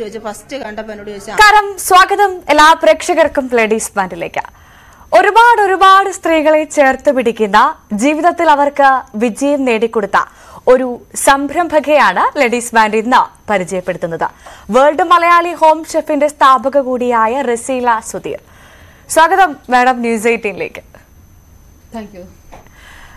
ചോദിച്ചു ഫസ്റ്റ് നമസ്കാരം സ്വാഗതം എല്ലാ പ്രേക്ഷകർക്കും ലേഡീസ് ബാൻഡിലേക്ക് ഒരുപാട് ഒരുപാട് സ്ത്രീകളെ ചേർത്ത് പിടിക്കുന്ന ജീവിതത്തിൽ അവർക്ക് വിജയം നേടിക്കൊടുത്ത ഒരു സംരംഭകയാണ് ലേഡീസ് ബാൻഡ് ഇന്ന് പരിചയപ്പെടുത്തുന്നത് വേൾഡ് മലയാളി ഹോം ഷെഫിന്റെ സ്ഥാപക കൂടിയായ റസീല സുധീർ സ്വാഗതം മാഡം ന്യൂസ് എയ്റ്റീനിലേക്ക് താങ്ക് യു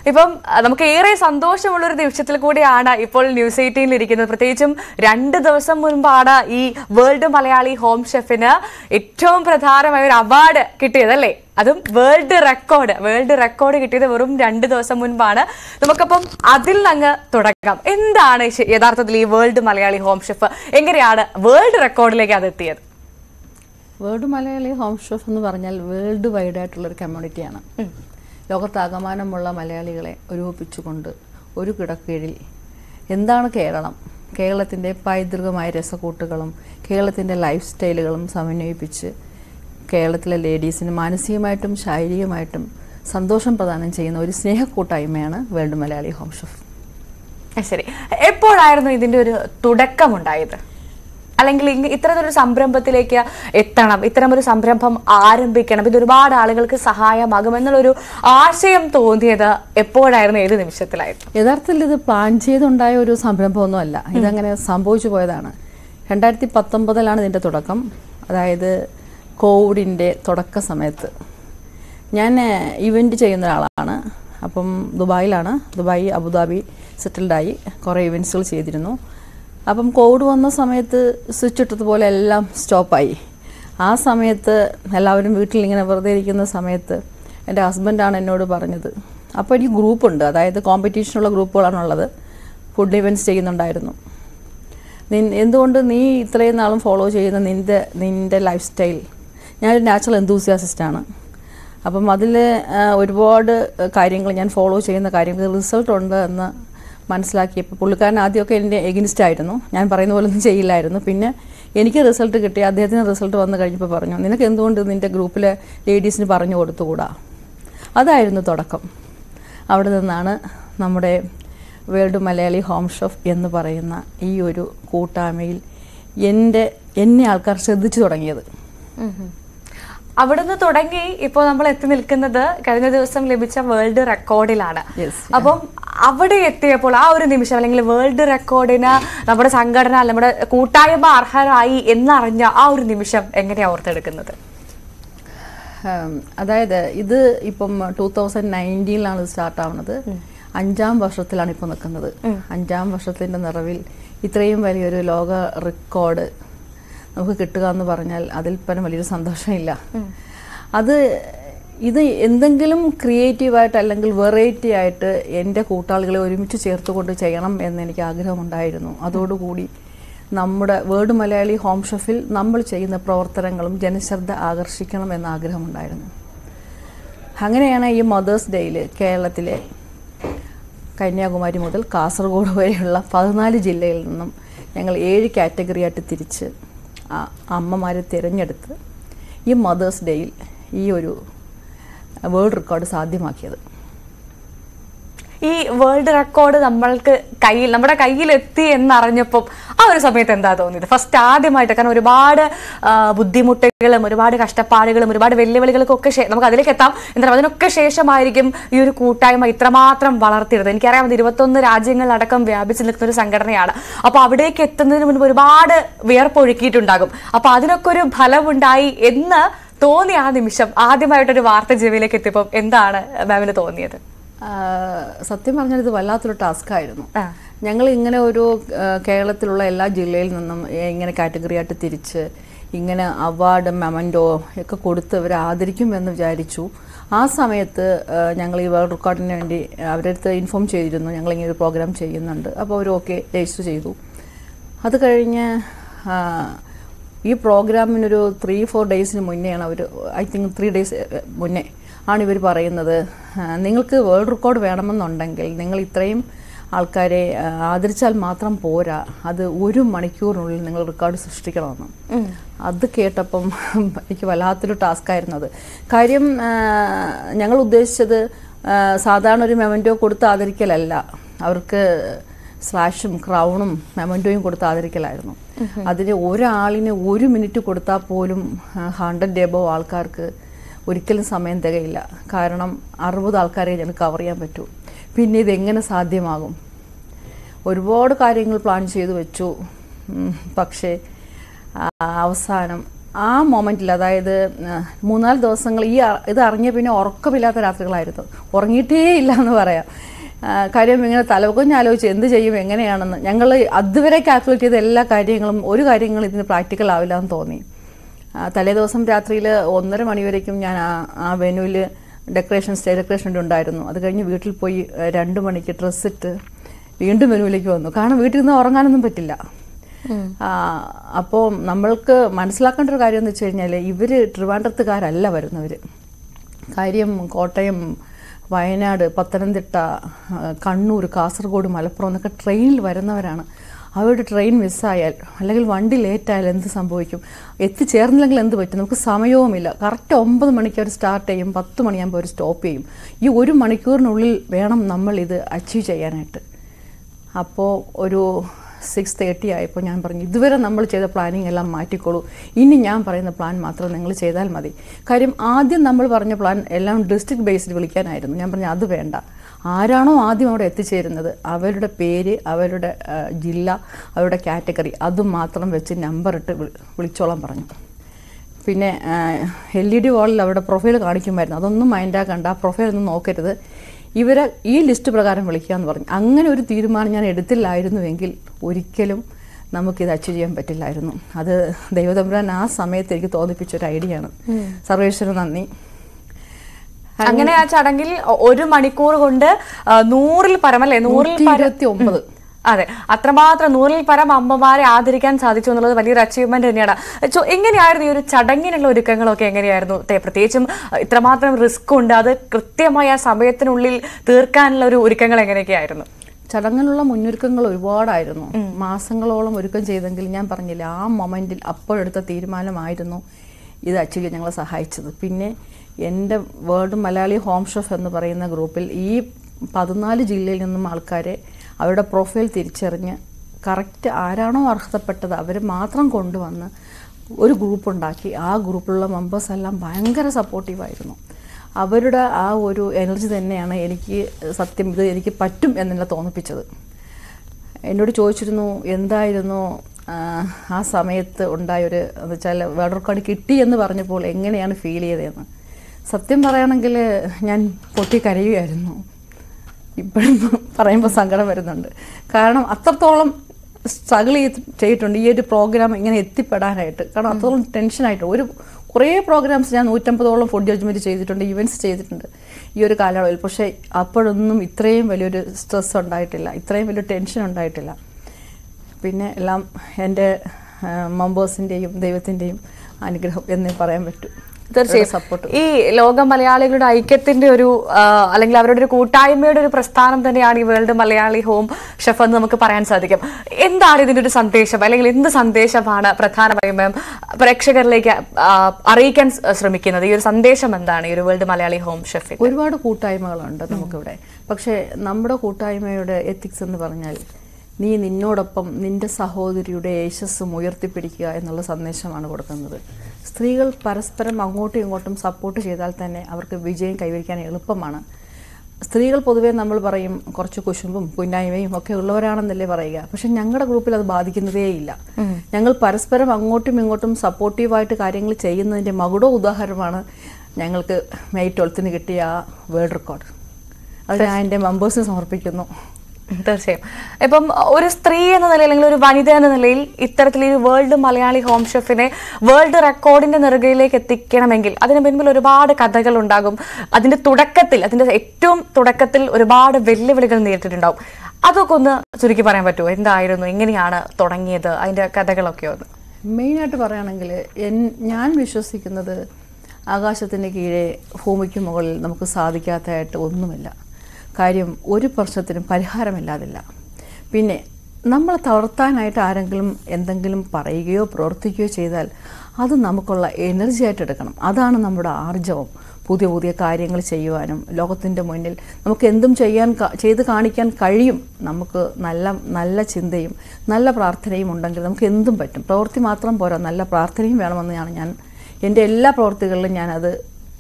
ഇപ്പം നമുക്ക് ഏറെ സന്തോഷമുള്ള ഒരു നിമിഷത്തിൽ കൂടിയാണ് ഇപ്പോൾ ന്യൂസ് എയ്റ്റീനിൽ ഇരിക്കുന്നത് പ്രത്യേകിച്ചും രണ്ട് ദിവസം മുൻപാണ് ഈ വേൾഡ് മലയാളി ഹോം ഷെഫിന് ഏറ്റവും പ്രധാനമായ ഒരു അവാർഡ് കിട്ടിയതല്ലേ അതും വേൾഡ് റെക്കോർഡ് വേൾഡ് റെക്കോർഡ് കിട്ടിയത് വെറും രണ്ട് ദിവസം മുൻപാണ് നമുക്കപ്പം അതിൽ അങ്ങ് തുടങ്ങാം എന്താണ് യഥാർത്ഥത്തിൽ ഈ വേൾഡ് മലയാളി ഹോം ഷെഫ് എങ്ങനെയാണ് വേൾഡ് റെക്കോർഡിലേക്ക് അത് എത്തിയത് വേൾഡ് മലയാളി ഹോം ഷെഫ് എന്ന് പറഞ്ഞാൽ വേൾഡ് വൈഡ് ആയിട്ടുള്ള ഒരു കമ്മ്യൂണിറ്റിയാണ് ലോകത്താകമാനമുള്ള മലയാളികളെ ഒരുമിപ്പിച്ചുകൊണ്ട് ഒരു കിടക്കീഴിൽ എന്താണ് കേരളം കേരളത്തിൻ്റെ പൈതൃകമായ രസക്കൂട്ടുകളും കേരളത്തിൻ്റെ ലൈഫ് സ്റ്റൈലുകളും സമന്വയിപ്പിച്ച് കേരളത്തിലെ ലേഡീസിന് മാനസികമായിട്ടും ശാരീരികമായിട്ടും സന്തോഷം പ്രദാനം ചെയ്യുന്ന ഒരു സ്നേഹക്കൂട്ടായ്മയാണ് വേൾഡ് മലയാളി ഹോം ശരി എപ്പോഴായിരുന്നു ഇതിൻ്റെ ഒരു തുടക്കമുണ്ടായത് അല്ലെങ്കിൽ ഇത്തരത്തിലൊരു സംരംഭത്തിലേക്ക് എത്തണം ഇത്തരമൊരു സംരംഭം ആരംഭിക്കണം ഇത് ഒരുപാട് ആളുകൾക്ക് സഹായമാകും എന്നുള്ളൊരു ആശയം തോന്നിയത് എപ്പോഴായിരുന്നു ഏത് നിമിഷത്തിലായിരുന്നു യഥാർത്ഥത്തിൽ ഇത് പ്ലാൻ ചെയ്തുണ്ടായ ഒരു അല്ല ഇതങ്ങനെ സംഭവിച്ചു പോയതാണ് രണ്ടായിരത്തി പത്തൊമ്പതിലാണ് ഇതിൻ്റെ തുടക്കം അതായത് കോവിഡിൻ്റെ തുടക്ക സമയത്ത് ഞാൻ ഇവൻറ്റ് ചെയ്യുന്ന ഒരാളാണ് അപ്പം ദുബായിലാണ് ദുബായി അബുദാബി സെറ്റിൽഡായി കുറേ ഇവൻറ്റ്സുകൾ ചെയ്തിരുന്നു അപ്പം കോവിഡ് വന്ന സമയത്ത് സ്വിച്ച് ഇട്ടതുപോലെ എല്ലാം സ്റ്റോപ്പായി ആ സമയത്ത് എല്ലാവരും വീട്ടിലിങ്ങനെ വെറുതെ ഇരിക്കുന്ന സമയത്ത് എൻ്റെ ഹസ്ബൻഡാണ് എന്നോട് പറഞ്ഞത് അപ്പോൾ എനിക്ക് ഗ്രൂപ്പുണ്ട് അതായത് കോമ്പറ്റീഷനുള്ള ഗ്രൂപ്പുകളാണുള്ളത് ഫുഡ് ഇവൻറ്റ്സ് ചെയ്യുന്നുണ്ടായിരുന്നു നിൻ എന്തുകൊണ്ട് നീ ഇത്രയും നാളും ഫോളോ ചെയ്യുന്ന നിൻ്റെ നിൻ്റെ ലൈഫ് സ്റ്റൈൽ ഞാനൊരു നാച്ചുറൽ എന്തൂസിയാസിസ്റ്റാണ് അപ്പം അതിൽ ഒരുപാട് കാര്യങ്ങൾ ഞാൻ ഫോളോ ചെയ്യുന്ന കാര്യങ്ങൾ റിസൾട്ട് ഉണ്ട് എന്ന് മനസ്സിലാക്കിയപ്പോൾ പുള്ളിക്കാരൻ ആദ്യമൊക്കെ എൻ്റെ എഗിൻസ്റ്റ് ആയിരുന്നു ഞാൻ പറയുന്ന പോലെ ഒന്നും ചെയ്യില്ലായിരുന്നു പിന്നെ എനിക്ക് റിസൾട്ട് കിട്ടി അദ്ദേഹത്തിന് റിസൾട്ട് വന്നു കഴിഞ്ഞപ്പോൾ പറഞ്ഞു നിനക്ക് എന്തുകൊണ്ട് നിൻ്റെ ഗ്രൂപ്പിലെ ലേഡീസിന് പറഞ്ഞു കൊടുത്തുകൂടാ അതായിരുന്നു തുടക്കം അവിടെ നിന്നാണ് നമ്മുടെ വേൾഡ് മലയാളി ഹോം ഷെഫ് എന്ന് പറയുന്ന ഈ ഒരു കൂട്ടായ്മയിൽ എൻ്റെ എന്നെ ആൾക്കാർ ശ്രദ്ധിച്ചു തുടങ്ങിയത് അവിടുന്ന് തുടങ്ങി ഇപ്പോൾ നമ്മൾ എത്തി നിൽക്കുന്നത് കഴിഞ്ഞ ദിവസം ലഭിച്ച വേൾഡ് റെക്കോർഡിലാണ് അപ്പം അവിടെ എത്തിയപ്പോൾ ആ ഒരു നിമിഷം അല്ലെങ്കിൽ വേൾഡ് റെക്കോർഡിന് നമ്മുടെ സംഘടന നമ്മുടെ കൂട്ടായ്മ അർഹരായി എന്നറിഞ്ഞ ആ ഒരു നിമിഷം എങ്ങനെയാണ് ഓർത്തെടുക്കുന്നത് അതായത് ഇത് ഇപ്പം ടൂ തൗസൻഡ് നയൻറ്റീനിലാണ് സ്റ്റാർട്ട് ആവുന്നത് അഞ്ചാം വർഷത്തിലാണ് ഇപ്പോൾ നിൽക്കുന്നത് അഞ്ചാം വർഷത്തിൻ്റെ നിറവിൽ ഇത്രയും വലിയൊരു ലോക റെക്കോർഡ് നമുക്ക് കിട്ടുക എന്ന് പറഞ്ഞാൽ അതിൽ പരം വലിയൊരു സന്തോഷമില്ല അത് ഇത് എന്തെങ്കിലും ക്രിയേറ്റീവായിട്ട് അല്ലെങ്കിൽ വെറൈറ്റി ആയിട്ട് എൻ്റെ കൂട്ടാളികളെ ഒരുമിച്ച് ചേർത്തുകൊണ്ട് ചെയ്യണം എന്ന് എനിക്ക് ആഗ്രഹമുണ്ടായിരുന്നു അതോടുകൂടി നമ്മുടെ വേർഡ് മലയാളി ഹോം ഷെഫിൽ നമ്മൾ ചെയ്യുന്ന പ്രവർത്തനങ്ങളും ജനശ്രദ്ധ ആകർഷിക്കണം എന്ന ആഗ്രഹമുണ്ടായിരുന്നു അങ്ങനെയാണ് ഈ മദേഴ്സ് ഡേയിൽ കേരളത്തിലെ കന്യാകുമാരി മുതൽ കാസർഗോഡ് വരെയുള്ള പതിനാല് ജില്ലയിൽ നിന്നും ഞങ്ങൾ ഏഴ് കാറ്റഗറി ആയിട്ട് തിരിച്ച് അമ്മമാരെ തിരഞ്ഞെടുത്ത് ഈ മദേഴ്സ് ഡേയിൽ ഈ ഒരു വേൾഡ് റെക്കോർഡ് സാധ്യമാക്കിയത് ഈ വേൾഡ് റെക്കോർഡ് നമ്മൾക്ക് കയ്യിൽ നമ്മുടെ എത്തി എന്നറിഞ്ഞപ്പം ആ ഒരു സമയത്ത് എന്താ തോന്നിയത് ഫസ്റ്റ് ആദ്യമായിട്ട് കാരണം ഒരുപാട് ബുദ്ധിമുട്ടുകളും ഒരുപാട് കഷ്ടപ്പാടുകളും ഒരുപാട് വെല്ലുവിളികൾക്കും ഒക്കെ നമുക്ക് അതിലേക്ക് എത്താം എന്താ അതിനൊക്കെ ശേഷമായിരിക്കും ഈ ഒരു കൂട്ടായ്മ ഇത്രമാത്രം വളർത്തിയത് എനിക്കറിയാം ഇരുപത്തൊന്ന് രാജ്യങ്ങളിലടക്കം വ്യാപിച്ചു നിൽക്കുന്ന ഒരു സംഘടനയാണ് അപ്പോൾ അവിടേക്ക് എത്തുന്നതിന് മുൻപ് ഒരുപാട് വിയർപ്പൊഴുക്കിയിട്ടുണ്ടാകും അപ്പോൾ അതിനൊക്കെ ഒരു ഫലമുണ്ടായി എന്ന് തോന്നിയ ആ നിമിഷം ആദ്യമായിട്ടൊരു വാർത്ത ജീവിയിലേക്ക് എത്തിയപ്പോൾ എന്താണ് മാമിന് തോന്നിയത് സത്യം പറഞ്ഞാൽ ഇത് വല്ലാത്തൊരു ടാസ്ക്കായിരുന്നു ഞങ്ങൾ ഇങ്ങനെ ഒരു കേരളത്തിലുള്ള എല്ലാ ജില്ലയിൽ നിന്നും ഇങ്ങനെ കാറ്റഗറി ആയിട്ട് തിരിച്ച് ഇങ്ങനെ അവാർഡ് മെമൻറ്റോ ഒക്കെ കൊടുത്ത് അവരെ ആദരിക്കുമെന്ന് വിചാരിച്ചു ആ സമയത്ത് ഞങ്ങൾ ഈ വേൾഡ് റെക്കോർഡിന് വേണ്ടി അവരുടെ അടുത്ത് ഇൻഫോം ചെയ്തിരുന്നു ഞങ്ങൾ ഇങ്ങനെ ഒരു പ്രോഗ്രാം ചെയ്യുന്നുണ്ട് അപ്പോൾ അവർ ഓക്കെ രജിസ്റ്റർ ചെയ്തു അത് കഴിഞ്ഞ് ഈ പ്രോഗ്രാമിനൊരു ത്രീ ഫോർ ഡേയ്സിന് മുന്നെയാണ് അവർ ഐ തിങ്ക് ത്രീ ഡേയ്സ് മുന്നേ ആണ് ഇവർ പറയുന്നത് നിങ്ങൾക്ക് വേൾഡ് റെക്കോർഡ് വേണമെന്നുണ്ടെങ്കിൽ നിങ്ങൾ ഇത്രയും ആൾക്കാരെ ആദരിച്ചാൽ മാത്രം പോരാ അത് ഒരു മണിക്കൂറിനുള്ളിൽ നിങ്ങൾ റെക്കോർഡ് സൃഷ്ടിക്കണമെന്നും അത് കേട്ടപ്പം എനിക്ക് വല്ലാത്തൊരു ടാസ്ക്കായിരുന്നത് കാര്യം ഞങ്ങൾ ഉദ്ദേശിച്ചത് സാധാരണ ഒരു മെമൻറ്റോ കൊടുത്ത് ആദരിക്കലല്ല അവർക്ക് സ്ലാഷും ക്രൗണും മെമൻറ്റോയും കൊടുത്ത് ആദരിക്കലായിരുന്നു അതിന് ഒരാളിന് ഒരു മിനിറ്റ് കൊടുത്താൽ പോലും ഹൺഡ്രഡ് എബോ ആൾക്കാർക്ക് ഒരിക്കലും സമയം തികയില്ല കാരണം അറുപത് ആൾക്കാരെ ഞാൻ കവർ ചെയ്യാൻ പറ്റൂ പിന്നെ ഇതെങ്ങനെ സാധ്യമാകും ഒരുപാട് കാര്യങ്ങൾ പ്ലാൻ ചെയ്തു വെച്ചു പക്ഷേ അവസാനം ആ മൊമെൻറ്റിൽ അതായത് മൂന്നാല് ദിവസങ്ങൾ ഈ ഇത് അറിഞ്ഞ പിന്നെ ഉറക്കമില്ലാത്ത രാത്രികളായിരുന്നു ഉറങ്ങിയിട്ടേ ഇല്ല എന്ന് പറയാം കാര്യം ഇങ്ങനെ തലകുഞ്ഞ് ആലോചിച്ച് എന്ത് ചെയ്യും എങ്ങനെയാണെന്ന് ഞങ്ങൾ അതുവരെ കാൽക്കുലേറ്റ് ചെയ്ത എല്ലാ കാര്യങ്ങളും ഒരു കാര്യങ്ങളും ഇതിന് പ്രാക്ടിക്കൽ ആവില്ല എന്ന് തോന്നി തലേദിവസം രാത്രിയിൽ ഒന്നര മണിവരേക്കും ഞാൻ ആ വെനുവിൽ ഡെക്കറേഷൻ സ്റ്റേ ഡെക്കറേഷൻ ഉണ്ടായിരുന്നു അത് കഴിഞ്ഞ് വീട്ടിൽ പോയി രണ്ട് മണിക്ക് ഡ്രസ്സിട്ട് വീണ്ടും വെനുവിലേക്ക് വന്നു കാരണം വീട്ടിൽ നിന്ന് ഉറങ്ങാനൊന്നും പറ്റില്ല അപ്പോൾ നമ്മൾക്ക് മനസ്സിലാക്കേണ്ട ഒരു കാര്യം എന്ന് വെച്ച് കഴിഞ്ഞാൽ ഇവർ ട്രിവാൻഡ്രത്തുകാരല്ല വരുന്നവർ കാര്യം കോട്ടയം വയനാട് പത്തനംതിട്ട കണ്ണൂർ കാസർഗോഡ് മലപ്പുറം എന്നൊക്കെ ട്രെയിനിൽ വരുന്നവരാണ് അവരുടെ ട്രെയിൻ മിസ്സായാൽ അല്ലെങ്കിൽ വണ്ടി ലേറ്റായാൽ എന്ത് സംഭവിക്കും എത്തിച്ചേർന്നില്ലെങ്കിൽ എന്ത് പറ്റും നമുക്ക് സമയവുമില്ല കറക്റ്റ് ഒമ്പത് മണിക്ക് അവർ സ്റ്റാർട്ട് ചെയ്യും പത്ത് മണിയാകുമ്പോൾ അവർ സ്റ്റോപ്പ് ചെയ്യും ഈ ഒരു മണിക്കൂറിനുള്ളിൽ വേണം നമ്മൾ ഇത് അച്ചീവ് ചെയ്യാനായിട്ട് അപ്പോൾ ഒരു സിക്സ് തേർട്ടി ആയപ്പോൾ ഞാൻ പറഞ്ഞു ഇതുവരെ നമ്മൾ ചെയ്ത പ്ലാനിങ് എല്ലാം മാറ്റിക്കോളൂ ഇനി ഞാൻ പറയുന്ന പ്ലാൻ മാത്രം നിങ്ങൾ ചെയ്താൽ മതി കാര്യം ആദ്യം നമ്മൾ പറഞ്ഞ പ്ലാൻ എല്ലാം ഡിസ്ട്രിക്ട് ബേസ്ഡ് വിളിക്കാനായിരുന്നു ഞാൻ പറഞ്ഞു അത് വേണ്ട ആരാണോ ആദ്യം അവിടെ എത്തിച്ചേരുന്നത് അവരുടെ പേര് അവരുടെ ജില്ല അവരുടെ കാറ്റഗറി അതും മാത്രം വെച്ച് നമ്പറിട്ട് വിളിച്ചോളാൻ പറഞ്ഞു പിന്നെ എൽ ഇ ഡി വാളിൽ അവരുടെ പ്രൊഫൈൽ കാണിക്കുമായിരുന്നു അതൊന്നും മൈൻഡാക്കണ്ട ആ പ്രൊഫൈൽ ഒന്നും നോക്കരുത് ഇവരെ ഈ ലിസ്റ്റ് പ്രകാരം വിളിക്കുക എന്ന് പറഞ്ഞു അങ്ങനെ ഒരു തീരുമാനം ഞാൻ എടുത്തില്ലായിരുന്നുവെങ്കിൽ ഒരിക്കലും നമുക്കിത് അച്ചീവ് ചെയ്യാൻ പറ്റില്ലായിരുന്നു അത് ദൈവതമ്പുരാൻ ആ സമയത്ത് എനിക്ക് തോന്നിപ്പിച്ചൊരു ഐഡിയ ആണ് സർവേശ്വരൻ നന്ദി അങ്ങനെ ആ ചടങ്ങിൽ ഒരു മണിക്കൂർ കൊണ്ട് നൂറിൽ പരം അല്ലെ നൂറിൽ ഒമ്പത് അതെ അത്രമാത്രം നൂറിൽ പരം അമ്മമാരെ ആദരിക്കാൻ സാധിച്ചു എന്നുള്ളത് വലിയൊരു അച്ചീവ്മെന്റ് തന്നെയാണ് സോ എങ്ങനെയായിരുന്നു ഈ ഒരു ചടങ്ങിനുള്ള ഒരുക്കങ്ങളൊക്കെ എങ്ങനെയായിരുന്നു പ്രത്യേകിച്ചും ഇത്രമാത്രം റിസ്ക് ഉണ്ട് അത് കൃത്യമായി ആ സമയത്തിനുള്ളിൽ തീർക്കാനുള്ള ഒരു ഒരുക്കങ്ങൾ എങ്ങനെയൊക്കെയായിരുന്നു ചടങ്ങിനുള്ള മുന്നൊരുക്കങ്ങൾ ഒരുപാടായിരുന്നു മാസങ്ങളോളം ഒരുക്കം ചെയ്തെങ്കിൽ ഞാൻ പറഞ്ഞില്ല ആ മൊമെന്റിൽ അപ്പോഴെടുത്ത തീരുമാനമായിരുന്നു ഇത് അച്ചുവിയെ ഞങ്ങളെ സഹായിച്ചത് പിന്നെ എൻ്റെ വേൾഡ് മലയാളി ഹോം ഷെഫ് എന്ന് പറയുന്ന ഗ്രൂപ്പിൽ ഈ പതിനാല് ജില്ലയിൽ നിന്നും ആൾക്കാരെ അവരുടെ പ്രൊഫൈൽ തിരിച്ചറിഞ്ഞ് കറക്റ്റ് ആരാണോ അർഹതപ്പെട്ടത് അവർ മാത്രം കൊണ്ടുവന്ന് ഒരു ഗ്രൂപ്പ് ഉണ്ടാക്കി ആ ഗ്രൂപ്പിലുള്ള മെമ്പേഴ്സ് എല്ലാം ഭയങ്കര സപ്പോർട്ടീവായിരുന്നു അവരുടെ ആ ഒരു എനർജി തന്നെയാണ് എനിക്ക് സത്യം ഇത് എനിക്ക് പറ്റും എന്നല്ല തോന്നിപ്പിച്ചത് എന്നോട് ചോദിച്ചിരുന്നു എന്തായിരുന്നു ആ സമയത്ത് ഉണ്ടായൊരു എന്ന് വെച്ചാൽ വേടർക്കാട് കിട്ടി എന്ന് പറഞ്ഞപ്പോൾ എങ്ങനെയാണ് ഫീൽ ചെയ്തതെന്ന് സത്യം പറയുകയാണെങ്കിൽ ഞാൻ പൊട്ടി കരയുകയായിരുന്നു ഇപ്പോഴും പറയുമ്പോൾ സങ്കടം വരുന്നുണ്ട് കാരണം അത്രത്തോളം സ്ട്രഗിൾ ചെയ്തിട്ടുണ്ട് ഈ ഒരു പ്രോഗ്രാം ഇങ്ങനെ എത്തിപ്പെടാനായിട്ട് കാരണം അത്രത്തോളം ടെൻഷനായിട്ട് ഒരു കുറേ പ്രോഗ്രാംസ് ഞാൻ നൂറ്റമ്പതോളം ഫുഡ് ജഡ്ജ്മെൻറ്റ് ചെയ്തിട്ടുണ്ട് ഇവൻറ്റ്സ് ചെയ്തിട്ടുണ്ട് ഈ ഒരു കാലയളവിൽ പക്ഷേ അപ്പോഴൊന്നും ഇത്രയും വലിയൊരു സ്ട്രെസ് ഉണ്ടായിട്ടില്ല ഇത്രയും വലിയൊരു ടെൻഷൻ ഉണ്ടായിട്ടില്ല പിന്നെ എല്ലാം എൻ്റെ മെമ്പേഴ്സിൻ്റെയും ദൈവത്തിൻ്റെയും അനുഗ്രഹം എന്നേ പറയാൻ പറ്റൂ ഈ ലോക മലയാളികളുടെ ഐക്യത്തിന്റെ ഒരു അല്ലെങ്കിൽ അവരുടെ ഒരു കൂട്ടായ്മയുടെ ഒരു പ്രസ്ഥാനം തന്നെയാണ് ഈ വേൾഡ് മലയാളി ഹോം ഷെഫ് എന്ന് നമുക്ക് പറയാൻ സാധിക്കും എന്താണ് ഇതിന്റെ ഒരു സന്ദേശം അല്ലെങ്കിൽ എന്ത് സന്ദേശമാണ് പ്രധാനമായും മാം പ്രേക്ഷകരിലേക്ക് അറിയിക്കാൻ ശ്രമിക്കുന്നത് ഈ ഒരു സന്ദേശം എന്താണ് ഈ ഒരു വേൾഡ് മലയാളി ഹോം ഷെഫ് ഒരുപാട് കൂട്ടായ്മകളുണ്ട് നമുക്കിവിടെ പക്ഷേ നമ്മുടെ കൂട്ടായ്മയുടെ എത്തിക്സ് എന്ന് പറഞ്ഞാൽ നീ നിന്നോടൊപ്പം നിന്റെ സഹോദരിയുടെ യശസ്സും ഉയർത്തിപ്പിടിക്കുക എന്നുള്ള സന്ദേശമാണ് കൊടുക്കുന്നത് സ്ത്രീകൾ പരസ്പരം അങ്ങോട്ടും ഇങ്ങോട്ടും സപ്പോർട്ട് ചെയ്താൽ തന്നെ അവർക്ക് വിജയം കൈവരിക്കാൻ എളുപ്പമാണ് സ്ത്രീകൾ പൊതുവേ നമ്മൾ പറയും കുറച്ച് കുശുമ്പും കുന്നായ്മയും ഒക്കെ ഉള്ളവരാണെന്നല്ലേ പറയുക പക്ഷെ ഞങ്ങളുടെ ഗ്രൂപ്പിൽ അത് ബാധിക്കുന്നതേയില്ല ഇല്ല ഞങ്ങൾ പരസ്പരം അങ്ങോട്ടും ഇങ്ങോട്ടും സപ്പോർട്ടീവായിട്ട് കാര്യങ്ങൾ ചെയ്യുന്നതിൻ്റെ മകുടോ ഉദാഹരണമാണ് ഞങ്ങൾക്ക് മെയ് ട്വൽത്തിന് കിട്ടിയ ആ വേൾഡ് റെക്കോർഡ് അത് ഞാൻ എൻ്റെ മെമ്പേഴ്സിന് സമർപ്പിക്കുന്നു തീർച്ചയായും ഇപ്പം ഒരു സ്ത്രീ എന്ന നിലയിൽ അല്ലെങ്കിൽ ഒരു വനിത എന്ന നിലയിൽ ഇത്തരത്തിൽ ഈ വേൾഡ് മലയാളി ഹോം ഷെഫിനെ വേൾഡ് റെക്കോർഡിന്റെ നെറുകയിലേക്ക് എത്തിക്കണമെങ്കിൽ അതിന് പിന്നിൽ ഒരുപാട് കഥകൾ ഉണ്ടാകും അതിന്റെ തുടക്കത്തിൽ അതിന്റെ ഏറ്റവും തുടക്കത്തിൽ ഒരുപാട് വെല്ലുവിളികൾ നേരിട്ടിട്ടുണ്ടാവും അതൊക്കെ ഒന്ന് ചുരുക്കി പറയാൻ പറ്റുമോ എന്തായിരുന്നു എങ്ങനെയാണ് തുടങ്ങിയത് അതിന്റെ കഥകളൊക്കെ ഒന്ന് മെയിനായിട്ട് പറയുകയാണെങ്കിൽ ഞാൻ വിശ്വസിക്കുന്നത് ആകാശത്തിൻ്റെ കീഴെ ഭൂമിക്ക് മുകളിൽ നമുക്ക് സാധിക്കാത്തതായിട്ട് ഒന്നുമില്ല കാര്യം ഒരു പ്രശ്നത്തിനും പരിഹാരമില്ലാതില്ല പിന്നെ നമ്മളെ തളർത്താനായിട്ട് ആരെങ്കിലും എന്തെങ്കിലും പറയുകയോ പ്രവർത്തിക്കുകയോ ചെയ്താൽ അത് നമുക്കുള്ള എനർജി ആയിട്ട് എടുക്കണം അതാണ് നമ്മുടെ ആർജവം പുതിയ പുതിയ കാര്യങ്ങൾ ചെയ്യുവാനും ലോകത്തിൻ്റെ മുന്നിൽ നമുക്ക് എന്തും ചെയ്യാൻ ചെയ്ത് കാണിക്കാൻ കഴിയും നമുക്ക് നല്ല നല്ല ചിന്തയും നല്ല പ്രാർത്ഥനയും ഉണ്ടെങ്കിൽ നമുക്ക് എന്തും പറ്റും പ്രവൃത്തി മാത്രം പോരാ നല്ല പ്രാർത്ഥനയും വേണമെന്ന് ഞാൻ എൻ്റെ എല്ലാ പ്രവൃത്തികളിലും ഞാനത്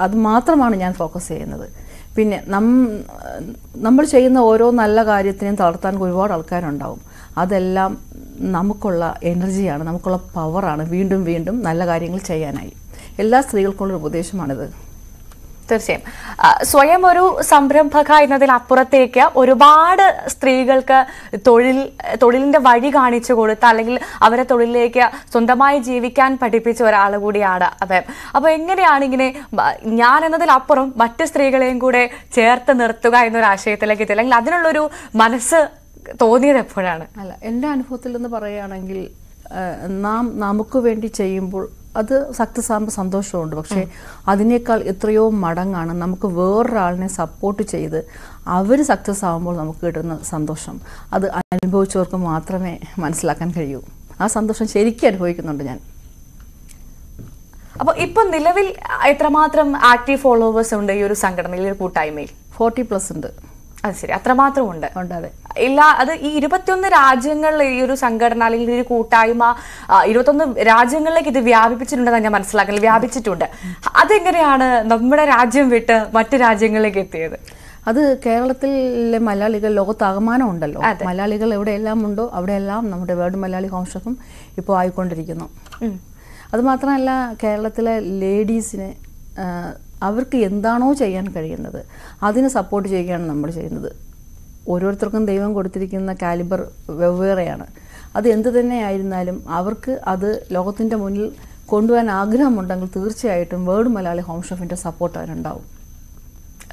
അത് മാത്രമാണ് ഞാൻ ഫോക്കസ് ചെയ്യുന്നത് പിന്നെ നമ്മൾ ചെയ്യുന്ന ഓരോ നല്ല കാര്യത്തിനെയും തളർത്താൻ ഒരുപാട് ആൾക്കാരുണ്ടാവും അതെല്ലാം നമുക്കുള്ള എനർജിയാണ് നമുക്കുള്ള പവറാണ് വീണ്ടും വീണ്ടും നല്ല കാര്യങ്ങൾ ചെയ്യാനായി എല്ലാ സ്ത്രീകൾക്കുള്ള ഉപദേശമാണിത് തീർച്ചയായും സ്വയം ഒരു സംരംഭക അപ്പുറത്തേക്ക് ഒരുപാട് സ്ത്രീകൾക്ക് തൊഴിൽ തൊഴിലിന്റെ വഴി കാണിച്ചു കൊടുത്ത അല്ലെങ്കിൽ അവരെ തൊഴിലിലേക്ക് സ്വന്തമായി ജീവിക്കാൻ പഠിപ്പിച്ച ഒരാൾ കൂടിയാണ് അതെ അപ്പോൾ എങ്ങനെയാണ് ഇങ്ങനെ ഞാൻ എന്നതിലപ്പുറം മറ്റ് സ്ത്രീകളെയും കൂടെ ചേർത്ത് നിർത്തുക എന്നൊരു ആശയത്തിലേക്ക് എത്തി അല്ലെങ്കിൽ അതിനുള്ളൊരു മനസ്സ് തോന്നിയത് എപ്പോഴാണ് അല്ല എൻ്റെ അനുഭവത്തിൽ നിന്ന് പറയുകയാണെങ്കിൽ നാം നമുക്ക് വേണ്ടി ചെയ്യുമ്പോൾ അത് സക്സസ് ആകുമ്പോൾ സന്തോഷമുണ്ട് പക്ഷേ അതിനേക്കാൾ എത്രയോ മടങ്ങാണ് നമുക്ക് വേറൊരാളിനെ സപ്പോർട്ട് ചെയ്ത് അവർ സക്സസ് ആകുമ്പോൾ നമുക്ക് കിട്ടുന്ന സന്തോഷം അത് അനുഭവിച്ചവർക്ക് മാത്രമേ മനസ്സിലാക്കാൻ കഴിയൂ ആ സന്തോഷം ശരിക്കും അനുഭവിക്കുന്നുണ്ട് ഞാൻ അപ്പോൾ ഇപ്പം നിലവിൽ എത്രമാത്രം ആക്റ്റീവ് ഫോളോവേഴ്സ് ഉണ്ട് ഈ ഒരു സംഘടനയിൽ ഒരു കൂട്ടായ്മയിൽ ഫോർട്ടി പ്ലസ് ഉണ്ട് അത് ശരി അത്രമാത്രം ഉണ്ട് ഉണ്ട് അതെ ഇല്ല അത് ഈ ഇരുപത്തിയൊന്ന് രാജ്യങ്ങൾ ഈ ഒരു സംഘടന അല്ലെങ്കിൽ ഈ ഒരു കൂട്ടായ്മ ഇരുപത്തൊന്ന് രാജ്യങ്ങളിലേക്ക് ഇത് വ്യാപിപ്പിച്ചിട്ടുണ്ടെന്ന് ഞാൻ മനസ്സിലാക്കുന്നത് വ്യാപിച്ചിട്ടുണ്ട് അതെങ്ങനെയാണ് നമ്മുടെ രാജ്യം വിട്ട് മറ്റു രാജ്യങ്ങളിലേക്ക് എത്തിയത് അത് കേരളത്തിലെ മലയാളികൾ ലോകത്താകമാനം ഉണ്ടല്ലോ മലയാളികൾ എവിടെയെല്ലാം ഉണ്ടോ അവിടെയെല്ലാം നമ്മുടെ വേൾഡ് മലയാളി കോൺഷസും ഇപ്പോൾ ആയിക്കൊണ്ടിരിക്കുന്നു അതുമാത്രമല്ല കേരളത്തിലെ ലേഡീസിന് അവർക്ക് എന്താണോ ചെയ്യാൻ കഴിയുന്നത് അതിനെ സപ്പോർട്ട് ചെയ്യുകയാണ് നമ്മൾ ചെയ്യുന്നത് ഓരോരുത്തർക്കും ദൈവം കൊടുത്തിരിക്കുന്ന കാലിബർ വെവ്വേറെയാണ് അത് എന്തു ആയിരുന്നാലും അവർക്ക് അത് ലോകത്തിൻ്റെ മുന്നിൽ കൊണ്ടുപോകാൻ ആഗ്രഹമുണ്ടെങ്കിൽ തീർച്ചയായിട്ടും വേർഡ് മലയാളി ഹോം ഷെഫിൻ്റെ സപ്പോർട്ട് അവരുണ്ടാവും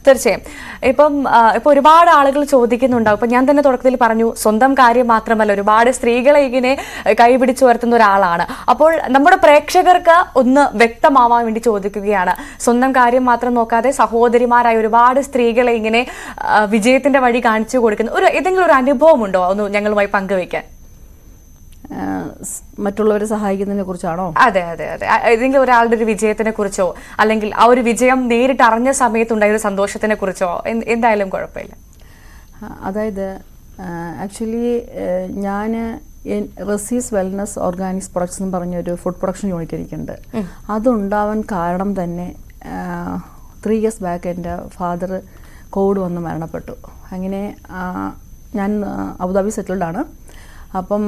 തീർച്ചയായും ഇപ്പം ഇപ്പൊ ഒരുപാട് ആളുകൾ ചോദിക്കുന്നുണ്ടാവും ഇപ്പൊ ഞാൻ തന്നെ തുടക്കത്തിൽ പറഞ്ഞു സ്വന്തം കാര്യം മാത്രമല്ല ഒരുപാട് സ്ത്രീകളെ ഇങ്ങനെ കൈപിടിച്ചു ഉയർത്തുന്ന ഒരാളാണ് അപ്പോൾ നമ്മുടെ പ്രേക്ഷകർക്ക് ഒന്ന് വ്യക്തമാവാൻ വേണ്ടി ചോദിക്കുകയാണ് സ്വന്തം കാര്യം മാത്രം നോക്കാതെ സഹോദരിമാരായ ഒരുപാട് സ്ത്രീകളെ ഇങ്ങനെ വിജയത്തിന്റെ വഴി കാണിച്ചു കൊടുക്കുന്ന ഒരു ഏതെങ്കിലും ഒരു അനുഭവം ഉണ്ടോ ഒന്ന് ഞങ്ങളുമായി പങ്കുവെക്കാൻ മറ്റുള്ളവരെ സഹായിക്കുന്നതിനെ കുറിച്ചാണോ അതെ അതെ അതെ ഏതെങ്കിലും ഒരാളുടെ ഒരു വിജയത്തിനെ കുറിച്ചോ അല്ലെങ്കിൽ ആ ഒരു വിജയം നേരിട്ട് അറിഞ്ഞ സമയത്തുണ്ടായ ഒരു സന്തോഷത്തിനെ കുറിച്ചോ എന്തായാലും കുഴപ്പമില്ല അതായത് ആക്ച്വലി ഞാൻ റസീസ് വെൽനസ് ഓർഗാനിക്സ് പ്രൊഡക്ട്സ് എന്ന് പറഞ്ഞ ഒരു ഫുഡ് പ്രൊഡക്ഷൻ യൂണിറ്റ് എനിക്കുണ്ട് അതുണ്ടാവാൻ കാരണം തന്നെ ത്രീ ഇയേഴ്സ് ബാക്ക് എൻ്റെ ഫാദർ കോവിഡ് വന്ന് മരണപ്പെട്ടു അങ്ങനെ ഞാൻ അബുദാബി സെറ്റിൽഡാണ് അപ്പം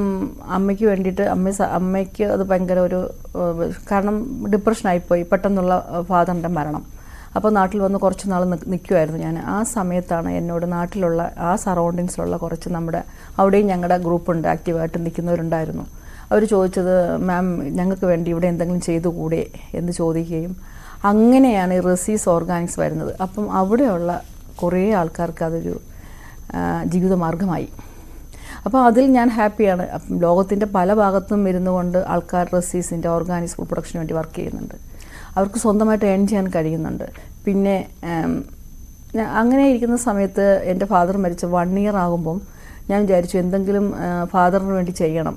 അമ്മയ്ക്ക് വേണ്ടിയിട്ട് അമ്മ അമ്മയ്ക്ക് അത് ഭയങ്കര ഒരു കാരണം ഡിപ്രഷനായിപ്പോയി പെട്ടെന്നുള്ള ഫാദറിൻ്റെ മരണം അപ്പോൾ നാട്ടിൽ വന്ന് കുറച്ച് നാൾ നിൽക്കുമായിരുന്നു ഞാൻ ആ സമയത്താണ് എന്നോട് നാട്ടിലുള്ള ആ സറൗണ്ടിങ്സിലുള്ള കുറച്ച് നമ്മുടെ അവിടെയും ഞങ്ങളുടെ ഗ്രൂപ്പുണ്ട് ആക്റ്റീവായിട്ട് നിൽക്കുന്നവരുണ്ടായിരുന്നു അവർ ചോദിച്ചത് മാം ഞങ്ങൾക്ക് വേണ്ടി ഇവിടെ എന്തെങ്കിലും ചെയ്തുകൂടെ എന്ന് ചോദിക്കുകയും അങ്ങനെയാണ് ഈ റെസീസ് ഓർഗാനിക്സ് വരുന്നത് അപ്പം അവിടെയുള്ള കുറേ ആൾക്കാർക്ക് അതൊരു ജീവിതമാർഗമായി അപ്പോൾ അതിൽ ഞാൻ ഹാപ്പിയാണ് ലോകത്തിൻ്റെ പല ഭാഗത്തും ഇരുന്നു കൊണ്ട് ആൾക്കാർ റെസീസിൻ്റെ ഓർഗാനിക് ഫുഡ് പ്രൊഡക്ഷന് വേണ്ടി വർക്ക് ചെയ്യുന്നുണ്ട് അവർക്ക് സ്വന്തമായിട്ട് ഏൺ ചെയ്യാൻ കഴിയുന്നുണ്ട് പിന്നെ അങ്ങനെ ഇരിക്കുന്ന സമയത്ത് എൻ്റെ ഫാദർ മരിച്ച വൺ ഇയർ ആകുമ്പം ഞാൻ വിചാരിച്ചു എന്തെങ്കിലും ഫാദറിന് വേണ്ടി ചെയ്യണം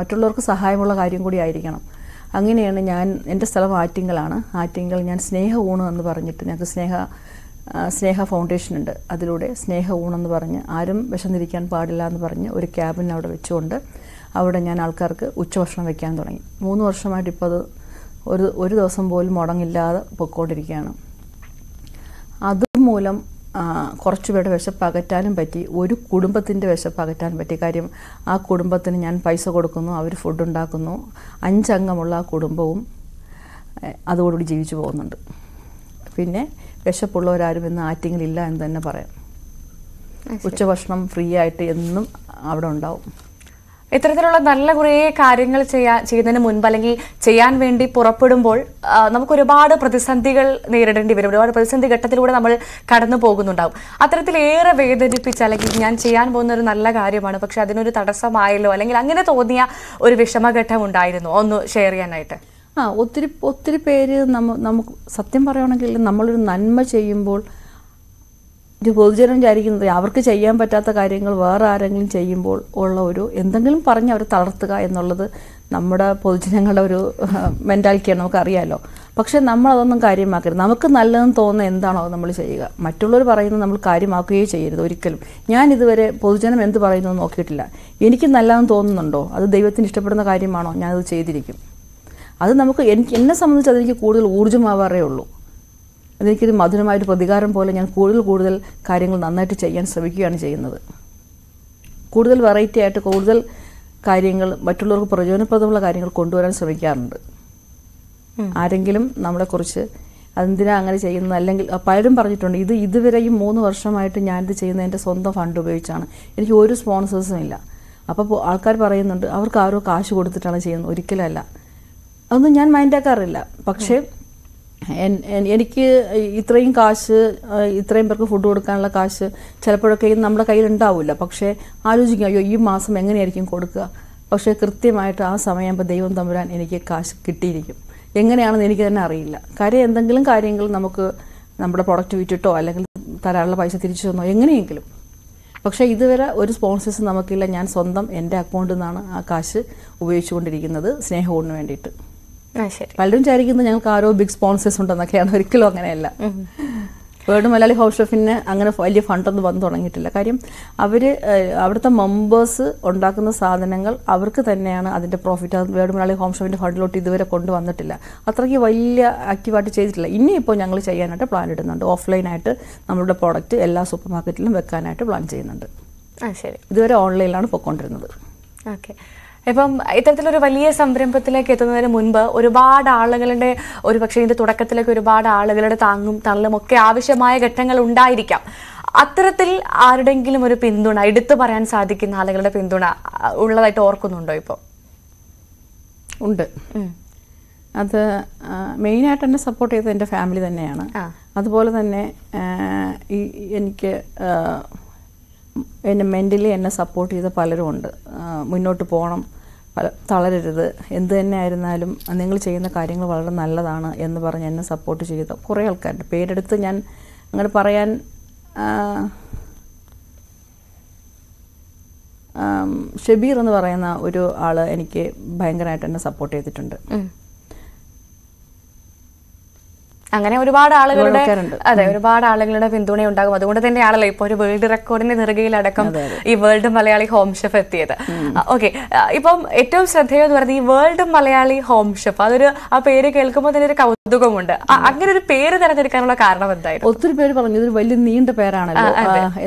മറ്റുള്ളവർക്ക് സഹായമുള്ള കാര്യം കൂടി ആയിരിക്കണം അങ്ങനെയാണ് ഞാൻ എൻ്റെ സ്ഥലം ആറ്റിങ്ങളാണ് ആറ്റിങ്ങൾ ഞാൻ സ്നേഹ ഊണ് എന്ന് പറഞ്ഞിട്ട് ഞങ്ങൾക്ക് സ്നേഹ സ്നേഹ ഫൗണ്ടേഷൻ ഉണ്ട് അതിലൂടെ സ്നേഹ ഊണെന്ന് പറഞ്ഞ് ആരും വിശന്നിരിക്കാൻ പാടില്ല എന്ന് പറഞ്ഞ് ഒരു ക്യാബിൻ അവിടെ വെച്ചുകൊണ്ട് അവിടെ ഞാൻ ആൾക്കാർക്ക് ഉച്ചഭക്ഷണം വെക്കാൻ തുടങ്ങി മൂന്ന് വർഷമായിട്ട് ഇപ്പോൾ അത് ഒരു ഒരു ദിവസം പോലും മുടങ്ങില്ലാതെ പൊയ്ക്കൊണ്ടിരിക്കുകയാണ് അതുമൂലം കുറച്ചുപേരുടെ വിശപ്പ് അകറ്റാനും പറ്റി ഒരു കുടുംബത്തിൻ്റെ വിശപ്പ് അകറ്റാനും പറ്റി കാര്യം ആ കുടുംബത്തിന് ഞാൻ പൈസ കൊടുക്കുന്നു അവർ ഫുഡ് ഉണ്ടാക്കുന്നു അഞ്ചംഗമുള്ള ആ കുടുംബവും അതോടുകൂടി ജീവിച്ചു പോകുന്നുണ്ട് പിന്നെ വിശപ്പുള്ളവരാരും ഇന്ന് ആറ്റിങ്ങിലില്ല എന്ന് തന്നെ പറയാം ഉച്ചഭക്ഷണം ഫ്രീ ആയിട്ട് എന്നും അവിടെ ഉണ്ടാവും ഇത്തരത്തിലുള്ള നല്ല കുറേ കാര്യങ്ങൾ ചെയ്യാ ചെയ്യുന്നതിന് മുൻപ് അല്ലെങ്കിൽ ചെയ്യാൻ വേണ്ടി പുറപ്പെടുമ്പോൾ നമുക്ക് ഒരുപാട് പ്രതിസന്ധികൾ നേരിടേണ്ടി വരും ഒരുപാട് പ്രതിസന്ധി ഘട്ടത്തിലൂടെ നമ്മൾ കടന്നു പോകുന്നുണ്ടാവും അത്തരത്തിലേറെ വേദനിപ്പിച്ച അല്ലെങ്കിൽ ഞാൻ ചെയ്യാൻ പോകുന്ന ഒരു നല്ല കാര്യമാണ് പക്ഷെ അതിനൊരു തടസ്സമായല്ലോ അല്ലെങ്കിൽ അങ്ങനെ തോന്നിയ ഒരു വിഷമഘട്ടം ഉണ്ടായിരുന്നു ഒന്ന് ഷെയർ ചെയ്യാനായിട്ട് ആ ഒത്തിരി ഒത്തിരി പേര് നമ്മ നമുക്ക് സത്യം പറയുകയാണെങ്കിൽ നമ്മളൊരു നന്മ ചെയ്യുമ്പോൾ ഒരു പൊതുജനം വിചാരിക്കുന്നത് അവർക്ക് ചെയ്യാൻ പറ്റാത്ത കാര്യങ്ങൾ വേറെ ആരെങ്കിലും ചെയ്യുമ്പോൾ ഉള്ള ഒരു എന്തെങ്കിലും പറഞ്ഞ് അവരെ തളർത്തുക എന്നുള്ളത് നമ്മുടെ പൊതുജനങ്ങളുടെ ഒരു മെൻറ്റാലിറ്റിയാണ് നമുക്കറിയാമല്ലോ പക്ഷേ നമ്മളതൊന്നും കാര്യമാക്കരുത് നമുക്ക് നല്ലതെന്ന് തോന്നുന്ന എന്താണോ അത് നമ്മൾ ചെയ്യുക മറ്റുള്ളവർ പറയുന്നത് നമ്മൾ കാര്യമാക്കുകയേ ചെയ്യരുത് ഒരിക്കലും ഞാൻ ഇതുവരെ പൊതുജനം എന്ത് പറയുന്നു നോക്കിയിട്ടില്ല എനിക്ക് നല്ലതെന്ന് തോന്നുന്നുണ്ടോ അത് ദൈവത്തിന് ഇഷ്ടപ്പെടുന്ന കാര്യമാണോ ഞാനത് ചെയ്തിരിക്കും അത് നമുക്ക് എനിക്ക് എന്നെ സംബന്ധിച്ച് അതെനിക്ക് കൂടുതൽ ഊർജ്ജമാവാറേ ഉള്ളൂ അതെനിക്കൊരു മധുരമായൊരു പ്രതികാരം പോലെ ഞാൻ കൂടുതൽ കൂടുതൽ കാര്യങ്ങൾ നന്നായിട്ട് ചെയ്യാൻ ശ്രമിക്കുകയാണ് ചെയ്യുന്നത് കൂടുതൽ വെറൈറ്റി ആയിട്ട് കൂടുതൽ കാര്യങ്ങൾ മറ്റുള്ളവർക്ക് പ്രയോജനപ്രദമുള്ള കാര്യങ്ങൾ കൊണ്ടുവരാൻ ശ്രമിക്കാറുണ്ട് ആരെങ്കിലും നമ്മളെക്കുറിച്ച് അതെന്തിനാ അങ്ങനെ ചെയ്യുന്നത് അല്ലെങ്കിൽ പലരും പറഞ്ഞിട്ടുണ്ട് ഇത് ഇതുവരെയും മൂന്ന് വർഷമായിട്ട് ഞാനിത് ചെയ്യുന്നത് എൻ്റെ സ്വന്തം ഫണ്ട് ഉപയോഗിച്ചാണ് എനിക്ക് ഒരു സ്പോൺസേഴ്സും ഇല്ല അപ്പോൾ ആൾക്കാർ പറയുന്നുണ്ട് അവർക്ക് ആരോ കാശ് കൊടുത്തിട്ടാണ് ചെയ്യുന്നത് ഒരിക്കലല്ല അതൊന്നും ഞാൻ മൈൻഡാക്കാറില്ല പക്ഷേ എനിക്ക് ഇത്രയും കാശ് ഇത്രയും പേർക്ക് ഫുഡ് കൊടുക്കാനുള്ള കാശ് ചിലപ്പോഴൊക്കെ നമ്മുടെ കയ്യിൽ ഉണ്ടാവില്ല പക്ഷേ ആലോചിക്കുക അയ്യോ ഈ മാസം എങ്ങനെയായിരിക്കും കൊടുക്കുക പക്ഷേ കൃത്യമായിട്ട് ആ സമയമാകുമ്പോൾ ദൈവം തമ്പുരാൻ എനിക്ക് കാശ് കിട്ടിയിരിക്കും എങ്ങനെയാണെന്ന് എനിക്ക് തന്നെ അറിയില്ല കാര്യം എന്തെങ്കിലും കാര്യങ്ങൾ നമുക്ക് നമ്മുടെ പ്രൊഡക്റ്റ് വിറ്റിട്ടോ അല്ലെങ്കിൽ തരാനുള്ള പൈസ തിരിച്ചു തന്നോ എങ്ങനെയെങ്കിലും പക്ഷേ ഇതുവരെ ഒരു സ്പോൺസേഴ്സ് നമുക്കില്ല ഞാൻ സ്വന്തം എൻ്റെ അക്കൗണ്ടിൽ നിന്നാണ് ആ കാശ് ഉപയോഗിച്ചുകൊണ്ടിരിക്കുന്നത് സ്നേഹ വേണ്ടിയിട്ട് പലരും വിചാരിക്കുന്നത് ഞങ്ങൾക്ക് ആരോ ബിഗ് സ്പോൺസേഴ്സ് ഉണ്ടെന്നൊക്കെയാണ് ഒരിക്കലും അങ്ങനെയല്ല വേൾഡ് മലയാളി ഹൗസ് ഷെഫിന് അങ്ങനെ വലിയ ഫണ്ടൊന്നും വന്നു തുടങ്ങിയിട്ടില്ല കാര്യം അവർ അവിടുത്തെ മെമ്പേഴ്സ് ഉണ്ടാക്കുന്ന സാധനങ്ങൾ അവർക്ക് തന്നെയാണ് അതിൻ്റെ പ്രോഫിറ്റ് അത് വേൾഡ് മലയാളി ഹോം ഷെഫിൻ്റെ ഫണ്ടിലോട്ട് ഇതുവരെ കൊണ്ടുവന്നിട്ടില്ല അത്രയ്ക്ക് വലിയ ആക്റ്റീവായിട്ട് ചെയ്തിട്ടില്ല ഇനിയിപ്പോൾ ഞങ്ങൾ ചെയ്യാനായിട്ട് പ്ലാൻ ഇടുന്നുണ്ട് ഓഫ്ലൈനായിട്ട് നമ്മളുടെ പ്രോഡക്റ്റ് എല്ലാ സൂപ്പർ മാർക്കറ്റിലും വെക്കാനായിട്ട് പ്ലാൻ ചെയ്യുന്നുണ്ട് ആ ശരി ഇതുവരെ ഓൺലൈനിലാണ് പോയിക്കൊണ്ടിരുന്നത് ഓക്കെ ഇപ്പം ഇത്തരത്തിലൊരു വലിയ സംരംഭത്തിലേക്ക് എത്തുന്നതിന് മുൻപ് ഒരുപാട് ആളുകളുടെ ഒരു പക്ഷേ ഇതിന്റെ തുടക്കത്തിലേക്ക് ഒരുപാട് ആളുകളുടെ താങ്ങും തള്ളും ഒക്കെ ആവശ്യമായ ഘട്ടങ്ങൾ ഉണ്ടായിരിക്കാം അത്തരത്തിൽ ആരുടെങ്കിലും ഒരു പിന്തുണ എടുത്തു പറയാൻ സാധിക്കുന്ന ആളുകളുടെ പിന്തുണ ഉള്ളതായിട്ട് ഓർക്കുന്നുണ്ടോ ഇപ്പോൾ ഉണ്ട് അത് മെയിനായിട്ട് എന്നെ സപ്പോർട്ട് ചെയ്തത് എൻ്റെ ഫാമിലി തന്നെയാണ് അതുപോലെ തന്നെ ഈ എനിക്ക് എന്നെ മെൻ്റലി എന്നെ സപ്പോർട്ട് ചെയ്ത പലരും ഉണ്ട് മുന്നോട്ട് പോകണം തളരരുത് എന്ത് തന്നെ ആയിരുന്നാലും നിങ്ങൾ ചെയ്യുന്ന കാര്യങ്ങൾ വളരെ നല്ലതാണ് എന്ന് പറഞ്ഞ് എന്നെ സപ്പോർട്ട് ചെയ്ത കുറേ ആൾക്കാരുണ്ട് പേരെടുത്ത് ഞാൻ അങ്ങനെ പറയാൻ ഷബീർ എന്ന് പറയുന്ന ഒരു ആൾ എനിക്ക് ഭയങ്കരമായിട്ട് എന്നെ സപ്പോർട്ട് ചെയ്തിട്ടുണ്ട് അങ്ങനെ ഒരുപാട് ആളുകളുടെ അതെ ഒരുപാട് ആളുകളുടെ പിന്തുണ ഉണ്ടാകും അതുകൊണ്ട് തന്നെയാണല്ലോ ഇപ്പൊ ഒരു വേൾഡ് റെക്കോർഡിന്റെ നെറുകയിലടക്കം ഈ വേൾഡ് മലയാളി ഹോം ഷെഫ് എത്തിയത് ഓക്കെ ഇപ്പം ഏറ്റവും ശ്രദ്ധേയെന്ന് എന്ന് ഈ വേൾഡ് മലയാളി ഹോം ഷെഫ് അതൊരു ആ പേര് കേൾക്കുമ്പോൾ തന്നെ ഒരു കൗതുകമുണ്ട് അങ്ങനെ ഒരു പേര് തിരഞ്ഞെടുക്കാനുള്ള കാരണം എന്തായാലും ഒത്തിരി പേര് പറഞ്ഞു ഇതൊരു വലിയ നീണ്ട പേരാണല്ലോ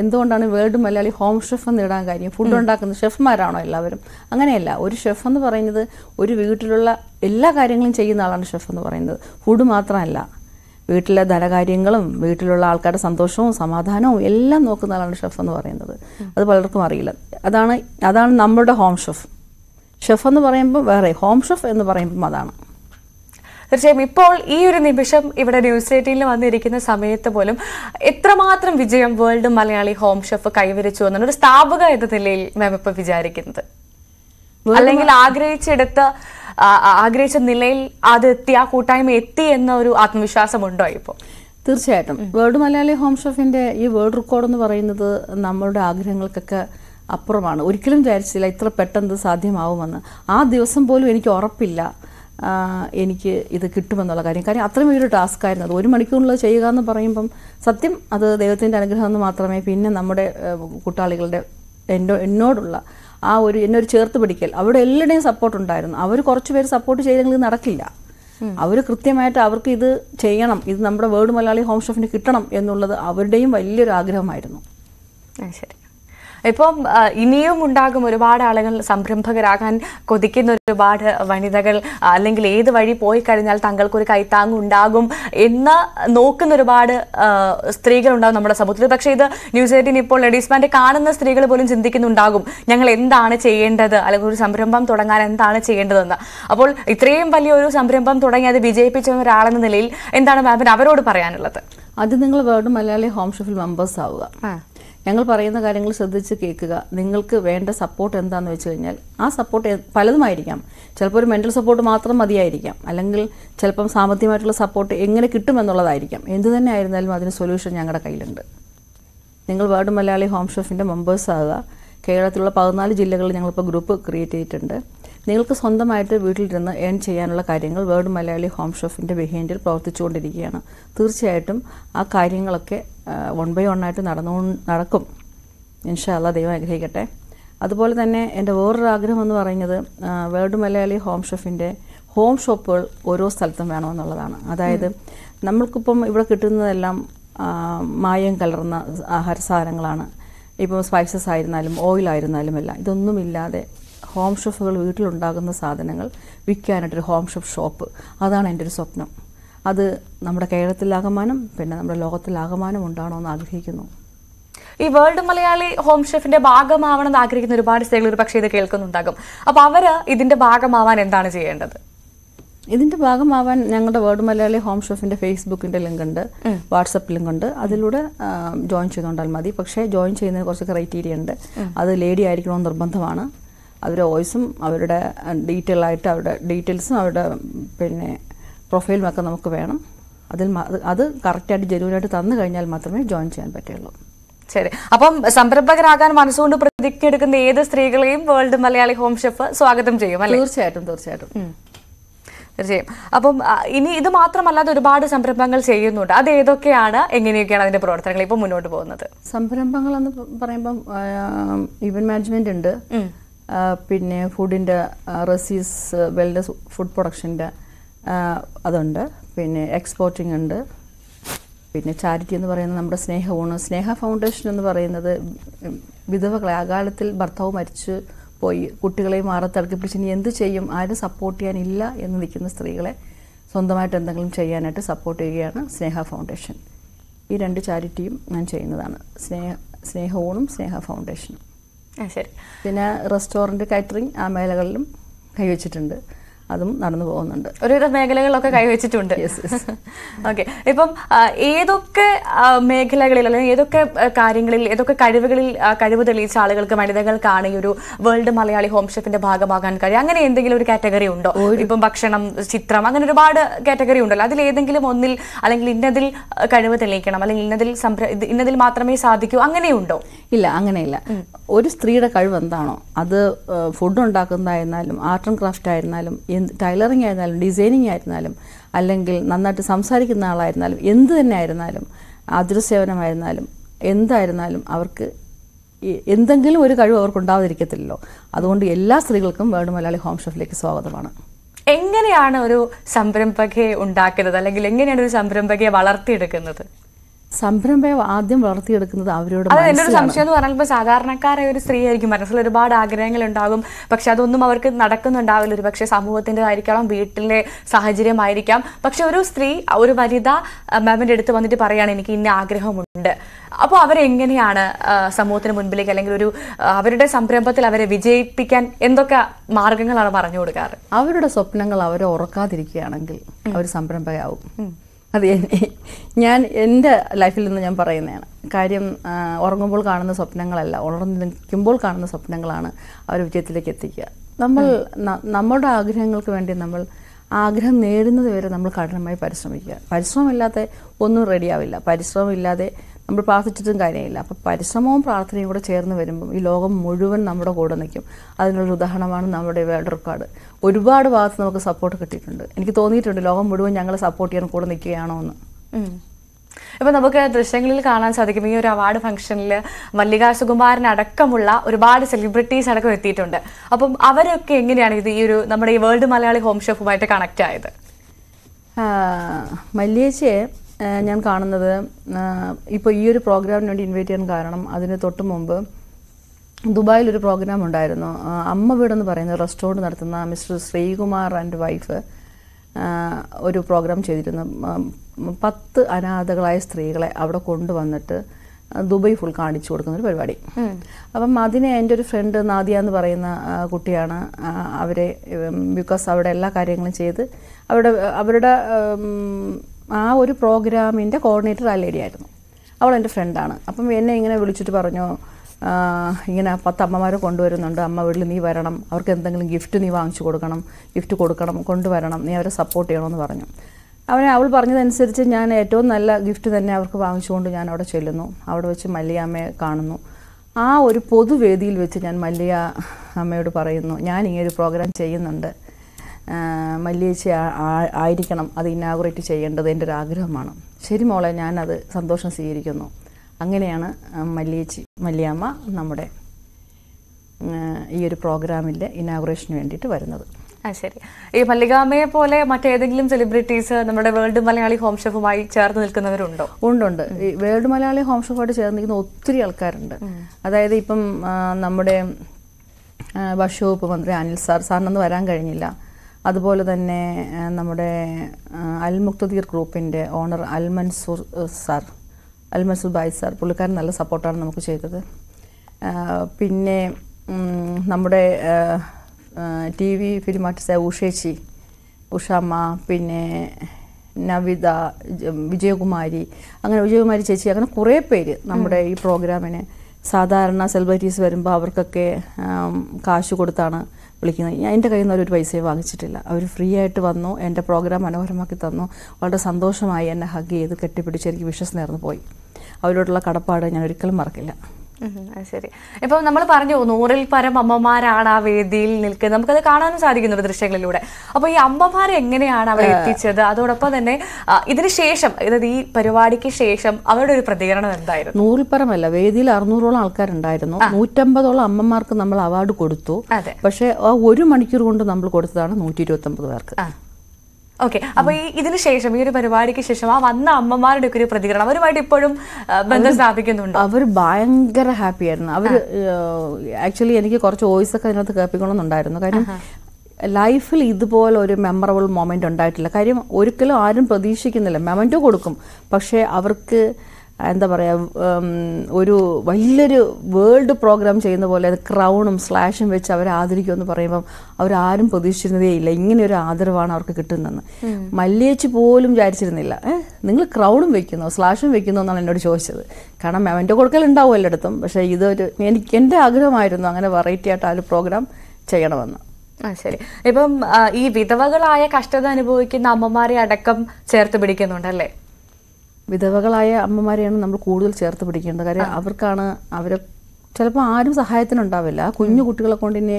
എന്തുകൊണ്ടാണ് വേൾഡ് മലയാളി ഹോം ഷെഫ് എന്ന് ഇടാൻ കാര്യം ഫുഡ് ഉണ്ടാക്കുന്ന ഷെഫ്മാരാണോ എല്ലാവരും അങ്ങനെയല്ല ഒരു ഷെഫ് എന്ന് പറയുന്നത് ഒരു വീട്ടിലുള്ള എല്ലാ കാര്യങ്ങളും ചെയ്യുന്ന ആളാണ് ഷെഫ് എന്ന് പറയുന്നത് ഫുഡ് മാത്രമല്ല വീട്ടിലെ ധനകാര്യങ്ങളും വീട്ടിലുള്ള ആൾക്കാരുടെ സന്തോഷവും സമാധാനവും എല്ലാം നോക്കുന്ന ആളാണ് ഷെഫ് എന്ന് പറയുന്നത് അത് പലർക്കും അറിയില്ല അതാണ് അതാണ് നമ്മുടെ ഹോം ഷെഫ് ഷെഫ് എന്ന് പറയുമ്പോൾ വേറെ ഹോം ഷെഫ് എന്ന് പറയുമ്പോൾ അതാണ് തീർച്ചയായും ഇപ്പോൾ ഈ ഒരു നിമിഷം ഇവിടെ ന്യൂസ് എയ്റ്റീനിൽ വന്നിരിക്കുന്ന സമയത്ത് പോലും എത്രമാത്രം വിജയം വേൾഡ് മലയാളി ഹോം ഷെഫ് കൈവരിച്ചു എന്നാണ് ഒരു സ്ഥാപക എന്ന നിലയിൽ മാം ഇപ്പൊ വിചാരിക്കുന്നത് അല്ലെങ്കിൽ ആഗ്രഹിച്ചെടുത്ത ആഗ്രഹിച്ച നിലയിൽ അത് എത്തി ആ കൂട്ടായ്മ എത്തി എന്ന ഒരു ആത്മവിശ്വാസമുണ്ടോ ഇപ്പോൾ തീർച്ചയായിട്ടും വേൾഡ് മലയാളി ഹോം ഷെഫിന്റെ ഈ വേൾഡ് റെക്കോർഡ് എന്ന് പറയുന്നത് നമ്മളുടെ ആഗ്രഹങ്ങൾക്കൊക്കെ അപ്പുറമാണ് ഒരിക്കലും വിചാരിച്ചില്ല ഇത്ര പെട്ടെന്ന് സാധ്യമാവുമെന്ന് ആ ദിവസം പോലും എനിക്ക് ഉറപ്പില്ല എനിക്ക് ഇത് കിട്ടുമെന്നുള്ള കാര്യം കാര്യം അത്രയും വലിയൊരു ടാസ്ക് ആയിരുന്നു അത് ഒരു മണിക്കൂറിനുള്ളത് ചെയ്യുക എന്ന് പറയുമ്പം സത്യം അത് ദൈവത്തിൻ്റെ അനുഗ്രഹം എന്ന് മാത്രമേ പിന്നെ നമ്മുടെ കൂട്ടാളികളുടെ എന്നോ എന്നോടുള്ള ആ ഒരു എന്നെ ഒരു ചേർത്ത് പിടിക്കൽ അവിടെ എല്ലാവരുടെയും സപ്പോർട്ട് ഉണ്ടായിരുന്നു അവർ കുറച്ചു പേര് സപ്പോർട്ട് ചെയ്തെങ്കിൽ നടക്കില്ല അവർ കൃത്യമായിട്ട് അവർക്ക് ഇത് ചെയ്യണം ഇത് നമ്മുടെ വേർഡ് മലയാളി ഹോം ഷോഫിന് കിട്ടണം എന്നുള്ളത് അവരുടെയും വലിയൊരു ആഗ്രഹമായിരുന്നു ശരി ഇപ്പം ഇനിയും ഉണ്ടാകും ഒരുപാട് ആളുകൾ സംരംഭകരാകാൻ കൊതിക്കുന്ന ഒരുപാട് വനിതകൾ അല്ലെങ്കിൽ ഏത് വഴി പോയി കഴിഞ്ഞാൽ തങ്ങൾക്കൊരു കൈത്താങ് ഉണ്ടാകും എന്ന് നോക്കുന്ന ഒരുപാട് ഉണ്ടാകും നമ്മുടെ സമൂഹത്തിൽ പക്ഷേ ഇത് ന്യൂസ് എയ്റ്റീൻ ഇപ്പോൾ ലേഡീസ് കാണുന്ന സ്ത്രീകൾ പോലും ചിന്തിക്കുന്നുണ്ടാകും ഞങ്ങൾ എന്താണ് ചെയ്യേണ്ടത് അല്ലെങ്കിൽ ഒരു സംരംഭം തുടങ്ങാൻ എന്താണ് ചെയ്യേണ്ടതെന്ന് അപ്പോൾ ഇത്രയും വലിയൊരു സംരംഭം തുടങ്ങി അത് വിജയിപ്പിച്ച ഒരാളെന്ന നിലയിൽ എന്താണ് മാമിന് അവരോട് പറയാനുള്ളത് അത് നിങ്ങൾ വേർഡ് മലയാളി ഹോം ഷെഫിൽ മെമ്പേഴ്സ് ആവുക ഞങ്ങൾ പറയുന്ന കാര്യങ്ങൾ ശ്രദ്ധിച്ച് കേൾക്കുക നിങ്ങൾക്ക് വേണ്ട സപ്പോർട്ട് എന്താണെന്ന് വെച്ച് കഴിഞ്ഞാൽ ആ സപ്പോർട്ട് പലതുമായിരിക്കാം ചിലപ്പോൾ ഒരു മെൻ്റൽ സപ്പോർട്ട് മാത്രം മതിയായിരിക്കാം അല്ലെങ്കിൽ ചിലപ്പം സാമ്പത്തികമായിട്ടുള്ള സപ്പോർട്ട് എങ്ങനെ കിട്ടുമെന്നുള്ളതായിരിക്കാം എന്തു തന്നെ ആയിരുന്നാലും അതിന് സൊല്യൂഷൻ ഞങ്ങളുടെ കയ്യിലുണ്ട് നിങ്ങൾ വേർഡ് മലയാളി ഹോം ഷെഫിൻ്റെ മെമ്പേഴ്സ് ആകുക കേരളത്തിലുള്ള പതിനാല് ജില്ലകളിൽ ഞങ്ങളിപ്പോൾ ഗ്രൂപ്പ് ക്രിയേറ്റ് ചെയ്തിട്ടുണ്ട് നിങ്ങൾക്ക് സ്വന്തമായിട്ട് വീട്ടിലിരുന്ന് ഏൺ ചെയ്യാനുള്ള കാര്യങ്ങൾ വേർഡ് മലയാളി ഹോം ഷോഫിൻ്റെ ബിഹൈൻഡിൽ പ്രവർത്തിച്ചുകൊണ്ടിരിക്കുകയാണ് തീർച്ചയായിട്ടും ആ കാര്യങ്ങളൊക്കെ വൺ ബൈ വൺ ആയിട്ട് നടന്നു നടക്കും ഇൻഷാല്ല ദൈവം ആഗ്രഹിക്കട്ടെ അതുപോലെ തന്നെ എൻ്റെ വേറൊരു ആഗ്രഹം എന്ന് പറയുന്നത് വേൾഡ് മലയാളി ഹോം ഷെഫിൻ്റെ ഹോം ഷോപ്പുകൾ ഓരോ സ്ഥലത്തും വേണമെന്നുള്ളതാണ് അതായത് നമ്മൾക്കിപ്പം ഇവിടെ കിട്ടുന്നതെല്ലാം മായം കലർന്ന ആഹാര സാധനങ്ങളാണ് ഇപ്പം സ്പൈസസ് ആയിരുന്നാലും ഓയിലായിരുന്നാലും എല്ലാം ഇതൊന്നുമില്ലാതെ ഹോം ഷെഫുകൾ വീട്ടിലുണ്ടാകുന്ന സാധനങ്ങൾ വിൽക്കാനായിട്ടൊരു ഹോം ഷെഫ് ഷോപ്പ് അതാണ് എൻ്റെ ഒരു സ്വപ്നം അത് നമ്മുടെ കേരളത്തിലാകമാനം പിന്നെ നമ്മുടെ ലോകത്തിലാകമാനം ഉണ്ടാണോ എന്ന് ആഗ്രഹിക്കുന്നു ഈ വേൾഡ് മലയാളി ഹോം ഷെഫിന്റെ ഭാഗമാവണം എന്ന് ആഗ്രഹിക്കുന്ന ഒരുപാട് സ്ത്രീകൾ ഒരു പക്ഷേ ഇത് കേൾക്കുന്നുണ്ടാകും അപ്പോൾ അവര് ഇതിന്റെ ഭാഗമാവാൻ എന്താണ് ചെയ്യേണ്ടത് ഇതിന്റെ ഭാഗമാവാൻ ഞങ്ങളുടെ വേൾഡ് മലയാളി ഹോം ഷെഫിന്റെ ഫേസ്ബുക്കിന്റെ ലിങ്ക് ഉണ്ട് വാട്സപ്പ് ലിങ്ക് ഉണ്ട് അതിലൂടെ ജോയിൻ ചെയ്തുകൊണ്ടാൽ മതി പക്ഷേ ജോയിൻ ചെയ്യുന്നതിന് കുറച്ച് ക്രൈറ്റീരിയ ഉണ്ട് അത് ലേഡി ആയിരിക്കണമെന്ന് നിർബന്ധമാണ് അവരുടെ വോയിസും അവരുടെ ഡീറ്റെയിൽ ആയിട്ട് അവരുടെ ഡീറ്റെയിൽസും അവരുടെ പിന്നെ ഒക്കെ നമുക്ക് വേണം അതിൽ അത് കറക്റ്റായിട്ട് ജനുവിനായിട്ട് തന്നു കഴിഞ്ഞാൽ മാത്രമേ ജോയിൻ ചെയ്യാൻ പറ്റുള്ളൂ ശരി അപ്പം സംരംഭകരാകാൻ മനസ്സുകൊണ്ട് പ്രതിജ്ഞ എടുക്കുന്ന ഏത് സ്ത്രീകളെയും വേൾഡ് മലയാളി ഹോം ഷെഫ് സ്വാഗതം ചെയ്യും അല്ലേ തീർച്ചയായിട്ടും തീർച്ചയായിട്ടും തീർച്ചയായും അപ്പം ഇനി ഇത് മാത്രമല്ലാതെ ഒരുപാട് സംരംഭങ്ങൾ ചെയ്യുന്നുണ്ട് അത് ഏതൊക്കെയാണ് എങ്ങനെയൊക്കെയാണ് അതിന്റെ പ്രവർത്തനങ്ങൾ ഇപ്പൊ മുന്നോട്ട് പോകുന്നത് സംരംഭങ്ങൾ എന്ന് പറയുമ്പം ഇവന്റ് മാനേജ്മെന്റ് ഉണ്ട് പിന്നെ ഫുഡിന്റെ റെസീസ് വെൽനസ് ഫുഡ് പ്രൊഡക്ഷന്റെ അതുണ്ട് പിന്നെ എക്സ്പോർട്ടിംഗ് ഉണ്ട് പിന്നെ ചാരിറ്റി എന്ന് പറയുന്നത് നമ്മുടെ സ്നേഹമാണ് സ്നേഹ ഫൗണ്ടേഷൻ എന്ന് പറയുന്നത് വിധവകളെ അകാലത്തിൽ ഭർത്താവ് മരിച്ച് പോയി കുട്ടികളെ മാറത്തിളക്കി പിടിച്ച് ഇനി എന്ത് ചെയ്യും ആരും സപ്പോർട്ട് ചെയ്യാനില്ല എന്ന് നിൽക്കുന്ന സ്ത്രീകളെ സ്വന്തമായിട്ട് എന്തെങ്കിലും ചെയ്യാനായിട്ട് സപ്പോർട്ട് ചെയ്യുകയാണ് സ്നേഹ ഫൗണ്ടേഷൻ ഈ രണ്ട് ചാരിറ്റിയും ഞാൻ ചെയ്യുന്നതാണ് സ്നേഹ സ്നേഹവോണും സ്നേഹ ഫൗണ്ടേഷനും ശരി പിന്നെ റെസ്റ്റോറൻറ്റ് കാറ്ററിംഗ് ആ മേലകളിലും കൈവച്ചിട്ടുണ്ട് അതും നടന്നു പോകുന്നുണ്ട് ഒരുവിധ മേഖലകളിലൊക്കെ കൈവച്ചിട്ടുണ്ട് ഓക്കെ ഇപ്പം ഏതൊക്കെ മേഖലകളിൽ അല്ലെങ്കിൽ ഏതൊക്കെ കാര്യങ്ങളിൽ ഏതൊക്കെ കഴിവുകളിൽ കഴിവ് തെളിയിച്ച ആളുകൾക്ക് വനിതകൾക്കാണ് ഈ ഒരു വേൾഡ് മലയാളി ഹോം ഷെഫിന്റെ ഭാഗമാകാൻ കഴിയും അങ്ങനെ എന്തെങ്കിലും ഒരു കാറ്റഗറി ഉണ്ടോ ഇപ്പം ഭക്ഷണം ചിത്രം അങ്ങനെ ഒരുപാട് കാറ്റഗറി ഉണ്ടല്ലോ അതിൽ ഏതെങ്കിലും ഒന്നിൽ അല്ലെങ്കിൽ ഇന്നതിൽ കഴിവ് തെളിയിക്കണം അല്ലെങ്കിൽ ഇന്നതിൽ ഇന്നതിൽ മാത്രമേ സാധിക്കൂ അങ്ങനെയുണ്ടോ ഇല്ല അങ്ങനെയില്ല ഒരു സ്ത്രീയുടെ കഴിവ് എന്താണോ അത് ഫുഡ് ഉണ്ടാക്കുന്നതായിരുന്നാലും ആർട്ട് ആൻഡ് ക്രാഫ്റ്റ് ആയിരുന്നാലും ടൈലറിംഗ് ടൈലറിങ് ആയിരുന്നാലും ഡിസൈനിങ് ആയിരുന്നാലും അല്ലെങ്കിൽ നന്നായിട്ട് സംസാരിക്കുന്ന ആളായിരുന്നാലും എന്ത് തന്നെ ആയിരുന്നാലും അതിർസേവനമായിരുന്നാലും എന്തായിരുന്നാലും അവർക്ക് എന്തെങ്കിലും ഒരു കഴിവ് അവർക്കുണ്ടാവാതിരിക്കത്തില്ലല്ലോ അതുകൊണ്ട് എല്ലാ സ്ത്രീകൾക്കും വേണ്ട മലയാളി ഹോം ഷെഫിലേക്ക് സ്വാഗതമാണ് എങ്ങനെയാണ് ഒരു സംരംഭകയെ ഉണ്ടാക്കുന്നത് അല്ലെങ്കിൽ എങ്ങനെയാണ് ഒരു സംരംഭകയെ വളർത്തിയെടുക്കുന്നത് സംരംഭം ആദ്യം വളർത്തിയെടുക്കുന്നത് അവരോട് എന്റെ ഒരു സംശയം എന്ന് പറഞ്ഞാൽ സാധാരണക്കാരായ ഒരു സ്ത്രീ ആയിരിക്കും മനസ്സിൽ ഒരുപാട് ആഗ്രഹങ്ങൾ ഉണ്ടാകും പക്ഷെ അതൊന്നും അവർക്ക് നടക്കുന്നുണ്ടാവില്ല ഒരു പക്ഷേ സമൂഹത്തിൻ്റെതായിരിക്കണം വീട്ടിലെ സാഹചര്യമായിരിക്കാം പക്ഷെ ഒരു സ്ത്രീ ഒരു വനിത മാമിൻ്റെ അടുത്ത് വന്നിട്ട് പറയാണ് എനിക്ക് ഇന്ന ആഗ്രഹമുണ്ട് അപ്പോൾ അവരെങ്ങനെയാണ് സമൂഹത്തിന് മുൻപിലേക്ക് അല്ലെങ്കിൽ ഒരു അവരുടെ സംരംഭത്തിൽ അവരെ വിജയിപ്പിക്കാൻ എന്തൊക്കെ മാർഗങ്ങളാണ് പറഞ്ഞു കൊടുക്കാറ് അവരുടെ സ്വപ്നങ്ങൾ അവരെ ഉറക്കാതിരിക്കുകയാണെങ്കിൽ അവർ സംരംഭകയാവും അത് ഞാൻ എൻ്റെ ലൈഫിൽ നിന്ന് ഞാൻ പറയുന്നതാണ് കാര്യം ഉറങ്ങുമ്പോൾ കാണുന്ന സ്വപ്നങ്ങളല്ല ഉണർന്നിരിക്കുമ്പോൾ കാണുന്ന സ്വപ്നങ്ങളാണ് അവർ വിജയത്തിലേക്ക് എത്തിക്കുക നമ്മൾ നമ്മുടെ ആഗ്രഹങ്ങൾക്ക് വേണ്ടി നമ്മൾ ആഗ്രഹം നേടുന്നത് വരെ നമ്മൾ കഠിനമായി പരിശ്രമിക്കുക പരിശ്രമമില്ലാതെ ഒന്നും റെഡിയാവില്ല പരിശ്രമമില്ലാതെ നമ്മൾ പ്രാർത്ഥിച്ചിട്ടും കാര്യമില്ല അപ്പോൾ പരിശ്രമവും പ്രാർത്ഥനയും കൂടെ ചേർന്ന് വരുമ്പം ഈ ലോകം മുഴുവൻ നമ്മുടെ കൂടെ നിൽക്കും അതിനൊരു ഉദാഹരണമാണ് നമ്മുടെ വേൾഡ് റെക്കോർഡ് ഒരുപാട് ഭാഗത്ത് നമുക്ക് സപ്പോർട്ട് കിട്ടിയിട്ടുണ്ട് എനിക്ക് തോന്നിയിട്ടുണ്ട് ലോകം മുഴുവൻ ഞങ്ങളെ സപ്പോർട്ട് ചെയ്യാൻ കൂടെ നിൽക്കുകയാണോ എന്ന് ഇപ്പൊ നമുക്ക് ദൃശ്യങ്ങളിൽ കാണാൻ സാധിക്കും ഈ ഒരു അവാർഡ് ഫംഗ്ഷനിൽ മല്ലികാ സുകുമാരൻ അടക്കമുള്ള ഒരുപാട് സെലിബ്രിറ്റീസ് അടക്കം എത്തിയിട്ടുണ്ട് അപ്പം അവരൊക്കെ എങ്ങനെയാണ് ഇത് ഈ ഒരു നമ്മുടെ ഈ വേൾഡ് മലയാളി ഹോം ഷോപ്പുമായിട്ട് കണക്ട് ആയത് മല്ലിയേച്ചിയെ ഞാൻ കാണുന്നത് ഇപ്പോൾ ഈ ഒരു പ്രോഗ്രാമിന് വേണ്ടി ഇൻവൈറ്റ് ചെയ്യാൻ കാരണം അതിന് തൊട്ട് മുമ്പ് ദുബായിൽ ഒരു പ്രോഗ്രാം ഉണ്ടായിരുന്നു അമ്മ വീടെന്ന് പറയുന്ന റെസ്റ്റോറൻറ്റ് നടത്തുന്ന മിസ്റ്റർ ശ്രീകുമാർ ആൻഡ് വൈഫ് ഒരു പ്രോഗ്രാം ചെയ്തിരുന്നു പത്ത് അനാഥകളായ സ്ത്രീകളെ അവിടെ കൊണ്ടുവന്നിട്ട് ദുബായ് ഫുൾ കാണിച്ചു കൊടുക്കുന്ന ഒരു പരിപാടി അപ്പം അതിനെ എൻ്റെ ഒരു ഫ്രണ്ട് നാദിയ എന്ന് പറയുന്ന കുട്ടിയാണ് അവരെ ബിക്കോസ് അവിടെ എല്ലാ കാര്യങ്ങളും ചെയ്ത് അവരുടെ അവരുടെ ആ ഒരു പ്രോഗ്രാമിൻ്റെ കോർഡിനേറ്റർ ആ ലേഡി ആയിരുന്നു അവൾ എൻ്റെ ഫ്രണ്ടാണ് അപ്പം എന്നെ ഇങ്ങനെ വിളിച്ചിട്ട് പറഞ്ഞു ഇങ്ങനെ പത്ത് അമ്മമാരെ കൊണ്ടുവരുന്നുണ്ട് അമ്മ വീട്ടിൽ നീ വരണം അവർക്ക് എന്തെങ്കിലും ഗിഫ്റ്റ് നീ വാങ്ങിച്ചു കൊടുക്കണം ഗിഫ്റ്റ് കൊടുക്കണം കൊണ്ടുവരണം നീ അവരെ സപ്പോർട്ട് ചെയ്യണമെന്ന് പറഞ്ഞു അവനെ അവൾ പറഞ്ഞതനുസരിച്ച് ഞാൻ ഏറ്റവും നല്ല ഗിഫ്റ്റ് തന്നെ അവർക്ക് വാങ്ങിച്ചുകൊണ്ട് ഞാൻ അവിടെ ചെല്ലുന്നു അവിടെ വെച്ച് അമ്മയെ കാണുന്നു ആ ഒരു പൊതുവേദിയിൽ വെച്ച് ഞാൻ മല്ലിയ അമ്മയോട് പറയുന്നു ഞാൻ ഈ ഒരു പ്രോഗ്രാം ചെയ്യുന്നുണ്ട് മല്ലിയേച്ചി ആയിരിക്കണം അത് ഇന്നാഗുറേറ്റ് ചെയ്യേണ്ടത് എൻ്റെ ഒരു ആഗ്രഹമാണ് ശരി മോളെ ഞാനത് സന്തോഷം സ്വീകരിക്കുന്നു അങ്ങനെയാണ് മല്ലിയേച്ചി മല്ലിയമ്മ നമ്മുടെ ഈ ഒരു പ്രോഗ്രാമിൻ്റെ ഇനാഗുറേഷന് വേണ്ടിയിട്ട് വരുന്നത് ആ ശരി ഈ മല്ലികാമ്മയെ പോലെ മറ്റേതെങ്കിലും സെലിബ്രിറ്റീസ് നമ്മുടെ വേൾഡ് മലയാളി ഹോം ഷെഫുമായി ചേർന്ന് നിൽക്കുന്നവരുണ്ടോ ഉണ്ടുണ്ട് ഈ വേൾഡ് മലയാളി ഹോം ഷെഫുമായിട്ട് ചേർന്ന് നിൽക്കുന്ന ഒത്തിരി ആൾക്കാരുണ്ട് അതായത് ഇപ്പം നമ്മുടെ ഭക്ഷ്യവകുപ്പ് മന്ത്രി അനിൽ സാർ സാറിനൊന്നും വരാൻ കഴിഞ്ഞില്ല അതുപോലെ തന്നെ നമ്മുടെ അൽ മുക്തദീർ ഗ്രൂപ്പിൻ്റെ ഓണർ അൽ മൻസൂർ സാർ അൽ ബായ് സാർ പുള്ളിക്കാരൻ നല്ല സപ്പോർട്ടാണ് നമുക്ക് ചെയ്തത് പിന്നെ നമ്മുടെ ടി വി ഫിലിം ആർട്ടിസ്റ്റായ ഉഷേച്ചി ഉഷാമ്മ പിന്നെ നവിത വിജയകുമാരി അങ്ങനെ വിജയകുമാരി ചേച്ചി അങ്ങനെ കുറേ പേര് നമ്മുടെ ഈ പ്രോഗ്രാമിന് സാധാരണ സെലിബ്രിറ്റീസ് വരുമ്പോൾ അവർക്കൊക്കെ കാശ് കൊടുത്താണ് വിളിക്കുന്നത് ഞാൻ എൻ്റെ കയ്യിൽ നിന്ന് ഒരു പൈസയും വാങ്ങിച്ചിട്ടില്ല അവർ ഫ്രീ ആയിട്ട് വന്നു എൻ്റെ പ്രോഗ്രാം മനോഹരമാക്കി തന്നു വളരെ സന്തോഷമായി എന്നെ ഹഗ് ചെയ്ത് കെട്ടിപ്പിടിച്ച് എനിക്ക് വിശ്വസ് നേർന്നു പോയി അവരോടുള്ള കടപ്പാട് ഞാൻ ഒരിക്കലും മറക്കില്ല ശരി ഇപ്പൊ നമ്മൾ പറഞ്ഞു നൂറിൽ പരം അമ്മമാരാണ് ആ വേദിയിൽ നിൽക്കുന്നത് നമുക്കത് കാണാനും സാധിക്കുന്നുണ്ട് ദൃശ്യങ്ങളിലൂടെ അപ്പൊ ഈ അമ്മമാർ എങ്ങനെയാണ് അവിടെ എത്തിച്ചത് അതോടൊപ്പം തന്നെ ഇതിന് ശേഷം അതായത് ഈ പരിപാടിക്ക് ശേഷം അവരുടെ ഒരു പ്രതികരണം എന്തായിരുന്നു നൂറിൽ പരമല്ല വേദിയിൽ അറുന്നൂറോളം ആൾക്കാരുണ്ടായിരുന്നു നൂറ്റമ്പതോളം അമ്മമാർക്ക് നമ്മൾ അവാർഡ് കൊടുത്തു പക്ഷേ ഒരു മണിക്കൂർ കൊണ്ട് നമ്മൾ കൊടുത്തതാണ് നൂറ്റി ഇരുപത്തി പേർക്ക് ഓക്കെ അപ്പൊ ഈ ഇതിന് ശേഷം ഈ ഒരു പരിപാടിക്ക് ശേഷം ആ വന്ന അമ്മമാരുടെ ഒക്കെ ഒരു പ്രതികരണം അവരുമായിട്ട് ഇപ്പോഴും ബന്ധം സ്ഥാപിക്കുന്നുണ്ട് അവർ ഭയങ്കര ഹാപ്പി ആയിരുന്നു അവർ ആക്ച്വലി എനിക്ക് കുറച്ച് വോയിസ് ഒക്കെ അതിനകത്ത് കേൾപ്പിക്കണമെന്നുണ്ടായിരുന്നു കാര്യം ലൈഫിൽ ഇതുപോലെ ഒരു മെമ്മറബിൾ മൊമെന്റ് ഉണ്ടായിട്ടില്ല കാര്യം ഒരിക്കലും ആരും പ്രതീക്ഷിക്കുന്നില്ല മെമെന്റോ കൊടുക്കും പക്ഷേ അവർക്ക് എന്താ പറയുക ഒരു വലിയൊരു വേൾഡ് പ്രോഗ്രാം ചെയ്യുന്ന പോലെ ക്രൗണും സ്ലാഷും വെച്ച് അവർ എന്ന് പറയുമ്പം അവരാരും പ്രതീക്ഷിച്ചിരുന്നതേ ഇല്ല ഇങ്ങനെ ഒരു ആദരവാണ് അവർക്ക് കിട്ടുന്നതെന്ന് മല്ലിയേച്ചി പോലും വിചാരിച്ചിരുന്നില്ല നിങ്ങൾ ക്രൗണും വെക്കുന്നോ സ്ലാഷും വെക്കുന്നോ എന്നാണ് എന്നോട് ചോദിച്ചത് കാരണം അവൻ്റെ കൊടുക്കൽ ഉണ്ടാവും എല്ലായിടത്തും പക്ഷേ ഇതൊരു എനിക്ക് എൻ്റെ ആഗ്രഹമായിരുന്നു അങ്ങനെ വെറൈറ്റി ആയിട്ട് ആ ഒരു പ്രോഗ്രാം ചെയ്യണമെന്ന് ആ ശരി ഇപ്പം ഈ വിധവകളായ കഷ്ടത അനുഭവിക്കുന്ന അമ്മമാരെ അടക്കം ചേർത്ത് പിടിക്കുന്നുണ്ടല്ലേ വിധവകളായ അമ്മമാരെയാണ് നമ്മൾ കൂടുതൽ ചേർത്ത് പിടിക്കേണ്ടത് കാര്യം അവർക്കാണ് അവരെ ചിലപ്പോൾ ആരും സഹായത്തിനുണ്ടാവില്ല കുഞ്ഞു കുട്ടികളെ കൊണ്ട് ഇനി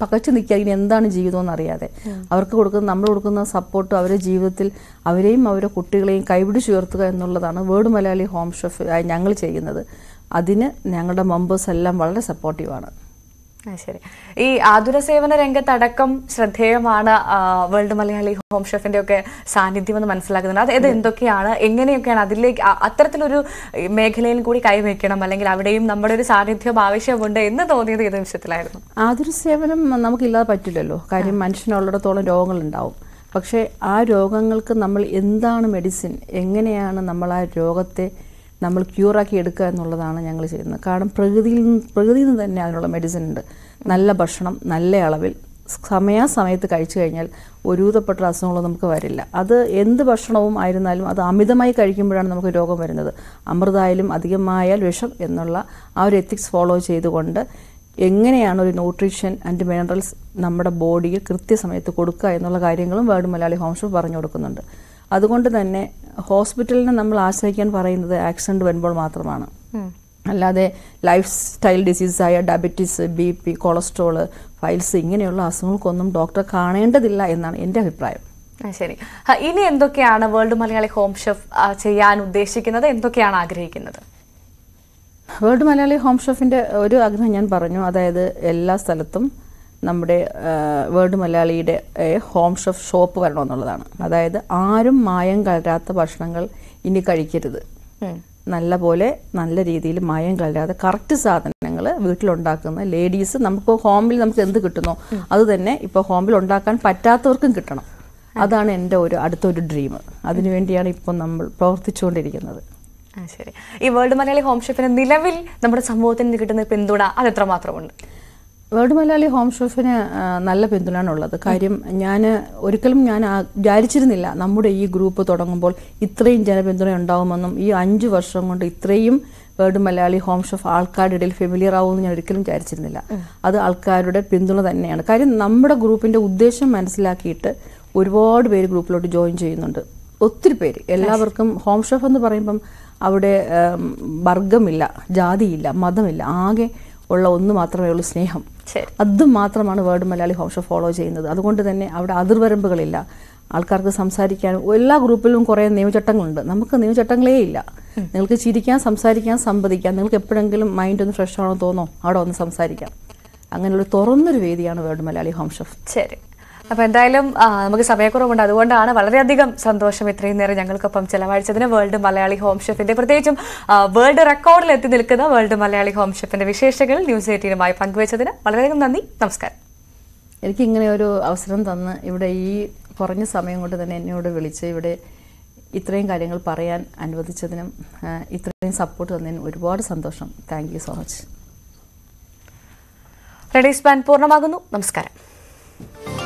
പകച്ചു നിൽക്കുക ഇനി എന്താണ് ജീവിതം എന്നറിയാതെ അവർക്ക് കൊടുക്കുന്ന നമ്മൾ കൊടുക്കുന്ന സപ്പോർട്ട് അവരെ ജീവിതത്തിൽ അവരെയും അവരെ കുട്ടികളെയും കൈപിടിച്ചു ഉയർത്തുക എന്നുള്ളതാണ് വേർഡ് മലയാളി ഹോം ഷെഫ് ഞങ്ങൾ ചെയ്യുന്നത് അതിന് ഞങ്ങളുടെ മെമ്പേഴ്സ് എല്ലാം വളരെ സപ്പോർട്ടീവാണ് ശരി ഈ ആതുര സേവന രംഗത്തടക്കം ശ്രദ്ധേയമാണ് വേൾഡ് മലയാളി ഹോം ഷെഫിന്റെ ഒക്കെ സാന്നിധ്യം എന്ന് മനസ്സിലാക്കുന്നത് അത് ഇത് എന്തൊക്കെയാണ് എങ്ങനെയൊക്കെയാണ് അതിലേക്ക് അത്തരത്തിലൊരു മേഖലയിൽ കൂടി കൈവയ്ക്കണം അല്ലെങ്കിൽ അവിടെയും നമ്മുടെ ഒരു സാന്നിധ്യം ആവശ്യമുണ്ട് എന്ന് തോന്നിയത് ഏത് നിമിഷത്തിലായിരുന്നു ആതുര സേവനം നമുക്കില്ലാതെ പറ്റില്ലല്ലോ കാര്യം മനുഷ്യനുള്ളിടത്തോളം രോഗങ്ങൾ ഉണ്ടാവും പക്ഷേ ആ രോഗങ്ങൾക്ക് നമ്മൾ എന്താണ് മെഡിസിൻ എങ്ങനെയാണ് നമ്മൾ ആ രോഗത്തെ നമ്മൾ ക്യൂറാക്കി എടുക്കുക എന്നുള്ളതാണ് ഞങ്ങൾ ചെയ്യുന്നത് കാരണം പ്രകൃതിയിൽ പ്രകൃതിയിൽ നിന്ന് തന്നെ അതിനുള്ള മെഡിസിൻ ഉണ്ട് നല്ല ഭക്ഷണം നല്ല അളവിൽ സമയാസമയത്ത് കഴിച്ചു കഴിഞ്ഞാൽ ഒരുവിധപ്പെട്ട അസുഖങ്ങളും നമുക്ക് വരില്ല അത് എന്ത് ഭക്ഷണവും ആയിരുന്നാലും അത് അമിതമായി കഴിക്കുമ്പോഴാണ് നമുക്ക് രോഗം വരുന്നത് അമൃതായാലും അധികമായാൽ വിഷം എന്നുള്ള ആ ഒരു എത്തിക്സ് ഫോളോ ചെയ്തുകൊണ്ട് എങ്ങനെയാണ് ഒരു ന്യൂട്രീഷൻ ആൻഡ് മിനറൽസ് നമ്മുടെ ബോഡിയിൽ കൃത്യസമയത്ത് കൊടുക്കുക എന്നുള്ള കാര്യങ്ങളും വേർഡ് മലയാളി ഹോംഷോ പറഞ്ഞു കൊടുക്കുന്നുണ്ട് അതുകൊണ്ട് തന്നെ ഹോസ്പിറ്റലിനെ നമ്മൾ ആശ്രയിക്കാൻ പറയുന്നത് ആക്സിഡന്റ് വരുമ്പോൾ മാത്രമാണ് അല്ലാതെ ലൈഫ് സ്റ്റൈൽ ഡിസീസായ diabetes B P cholesterol piles ഇങ്ങനെയുള്ള അസുഖങ്ങൾക്കൊന്നും ഡോക്ടർ കാണേണ്ടതില്ല എന്നാണ് എൻ്റെ അഭിപ്രായം ശരി ഇനി എന്തൊക്കെയാണ് വേൾഡ് മലയാളി ഹോം ഷെഫ് ചെയ്യാൻ ഉദ്ദേശിക്കുന്നത് എന്തൊക്കെയാണ് ആഗ്രഹിക്കുന്നത് വേൾഡ് മലയാളി ഹോം ഷെഫിൻ്റെ ഒരു ആഗ്രഹം ഞാൻ പറഞ്ഞു അതായത് എല്ലാ സ്ഥലത്തും നമ്മുടെ വേൾഡ് മലയാളിയുടെ ഹോം ഷെഫ് ഷോപ്പ് വരണമെന്നുള്ളതാണ് അതായത് ആരും മായം കലരാത്ത ഭക്ഷണങ്ങൾ ഇനി കഴിക്കരുത് നല്ല പോലെ നല്ല രീതിയിൽ മായം കലരാതെ കറക്റ്റ് സാധനങ്ങൾ വീട്ടിലുണ്ടാക്കുന്ന ലേഡീസ് നമുക്ക് ഹോമിൽ നമുക്ക് എന്ത് കിട്ടുന്നോ അത് തന്നെ ഇപ്പൊ ഹോമിൽ ഉണ്ടാക്കാൻ പറ്റാത്തവർക്കും കിട്ടണം അതാണ് എൻ്റെ ഒരു അടുത്തൊരു ഡ്രീം അതിനുവേണ്ടിയാണ് ഇപ്പോൾ നമ്മൾ പ്രവർത്തിച്ചുകൊണ്ടിരിക്കുന്നത് ശരി ഈ വേൾഡ് മലയാളി ഹോം ഷെഫിന് നിലവിൽ നമ്മുടെ സമൂഹത്തിന് കിട്ടുന്ന പിന്തുണ അത് എത്രമാത്രമുണ്ട് വേൾഡ് മലയാളി ഹോം ഷെഫിന് നല്ല പിന്തുണയാണുള്ളത് കാര്യം ഞാൻ ഒരിക്കലും ഞാൻ വിചാരിച്ചിരുന്നില്ല നമ്മുടെ ഈ ഗ്രൂപ്പ് തുടങ്ങുമ്പോൾ ഇത്രയും ജനപിന്തുണ ഉണ്ടാകുമെന്നും ഈ അഞ്ചു വർഷം കൊണ്ട് ഇത്രയും വേൾഡ് മലയാളി ഹോം ഷെഫ് ആൾക്കാരുടെ ഇടയിൽ ഫെമിലിയർ ആവുമെന്ന് ഞാൻ ഒരിക്കലും വിചാരിച്ചിരുന്നില്ല അത് ആൾക്കാരുടെ പിന്തുണ തന്നെയാണ് കാര്യം നമ്മുടെ ഗ്രൂപ്പിന്റെ ഉദ്ദേശം മനസ്സിലാക്കിയിട്ട് ഒരുപാട് പേര് ഗ്രൂപ്പിലോട്ട് ജോയിൻ ചെയ്യുന്നുണ്ട് ഒത്തിരി പേര് എല്ലാവർക്കും ഹോം ഷെഫ് എന്ന് പറയുമ്പം അവിടെ വർഗമില്ല ജാതിയില്ല മതമില്ല ആകെ ഉള്ള ഒന്ന് മാത്രമേ ഉള്ളൂ സ്നേഹം അത് മാത്രമാണ് വേർഡ് മലയാളി ഹോംഷോ ഫോളോ ചെയ്യുന്നത് അതുകൊണ്ട് തന്നെ അവിടെ അതിർവരമ്പുകളില്ല ആൾക്കാർക്ക് സംസാരിക്കാനും എല്ലാ ഗ്രൂപ്പിലും കുറേ നിയമചട്ടങ്ങളുണ്ട് നമുക്ക് നിയമചട്ടങ്ങളേ ഇല്ല നിങ്ങൾക്ക് ചിരിക്കാൻ സംസാരിക്കാൻ സംവദിക്കാം നിങ്ങൾക്ക് എപ്പോഴെങ്കിലും മൈൻഡ് ഒന്ന് ഫ്രഷ് ആണോ തോന്നോ അവിടെ ഒന്ന് സംസാരിക്കാം അങ്ങനെയുള്ള തുറന്നൊരു വേദിയാണ് വേർഡ് മലയാളി ഹോം ശരി അപ്പൊ എന്തായാലും നമുക്ക് സമയക്കുറവുണ്ട് അതുകൊണ്ടാണ് വളരെയധികം സന്തോഷം ഇത്രയും നേരം ഞങ്ങൾക്കൊപ്പം ചെലവഴിച്ചതിന് വേൾഡ് മലയാളി ഹോം ഷെഫിന്റെ പ്രത്യേകിച്ചും വേൾഡ് റെക്കോർഡിൽ എത്തി നിൽക്കുന്ന വേൾഡ് മലയാളി ഹോം ഷെഫിന്റെ വിശേഷങ്ങൾ ന്യൂസ് എയ്റ്റീനുമായി പങ്കുവച്ചതിന് വളരെയധികം നന്ദി നമസ്കാരം എനിക്ക് ഇങ്ങനെ ഒരു അവസരം തന്ന് ഇവിടെ ഈ കുറഞ്ഞ സമയം കൊണ്ട് തന്നെ എന്നോട് വിളിച്ച് ഇവിടെ ഇത്രയും കാര്യങ്ങൾ പറയാൻ അനുവദിച്ചതിനും ഇത്രയും സപ്പോർട്ട് തന്നതിനും ഒരുപാട് സന്തോഷം താങ്ക് യു സോ മച്ച് റെഡീസ് ബാൻ പൂർണ്ണമാകുന്നു നമസ്കാരം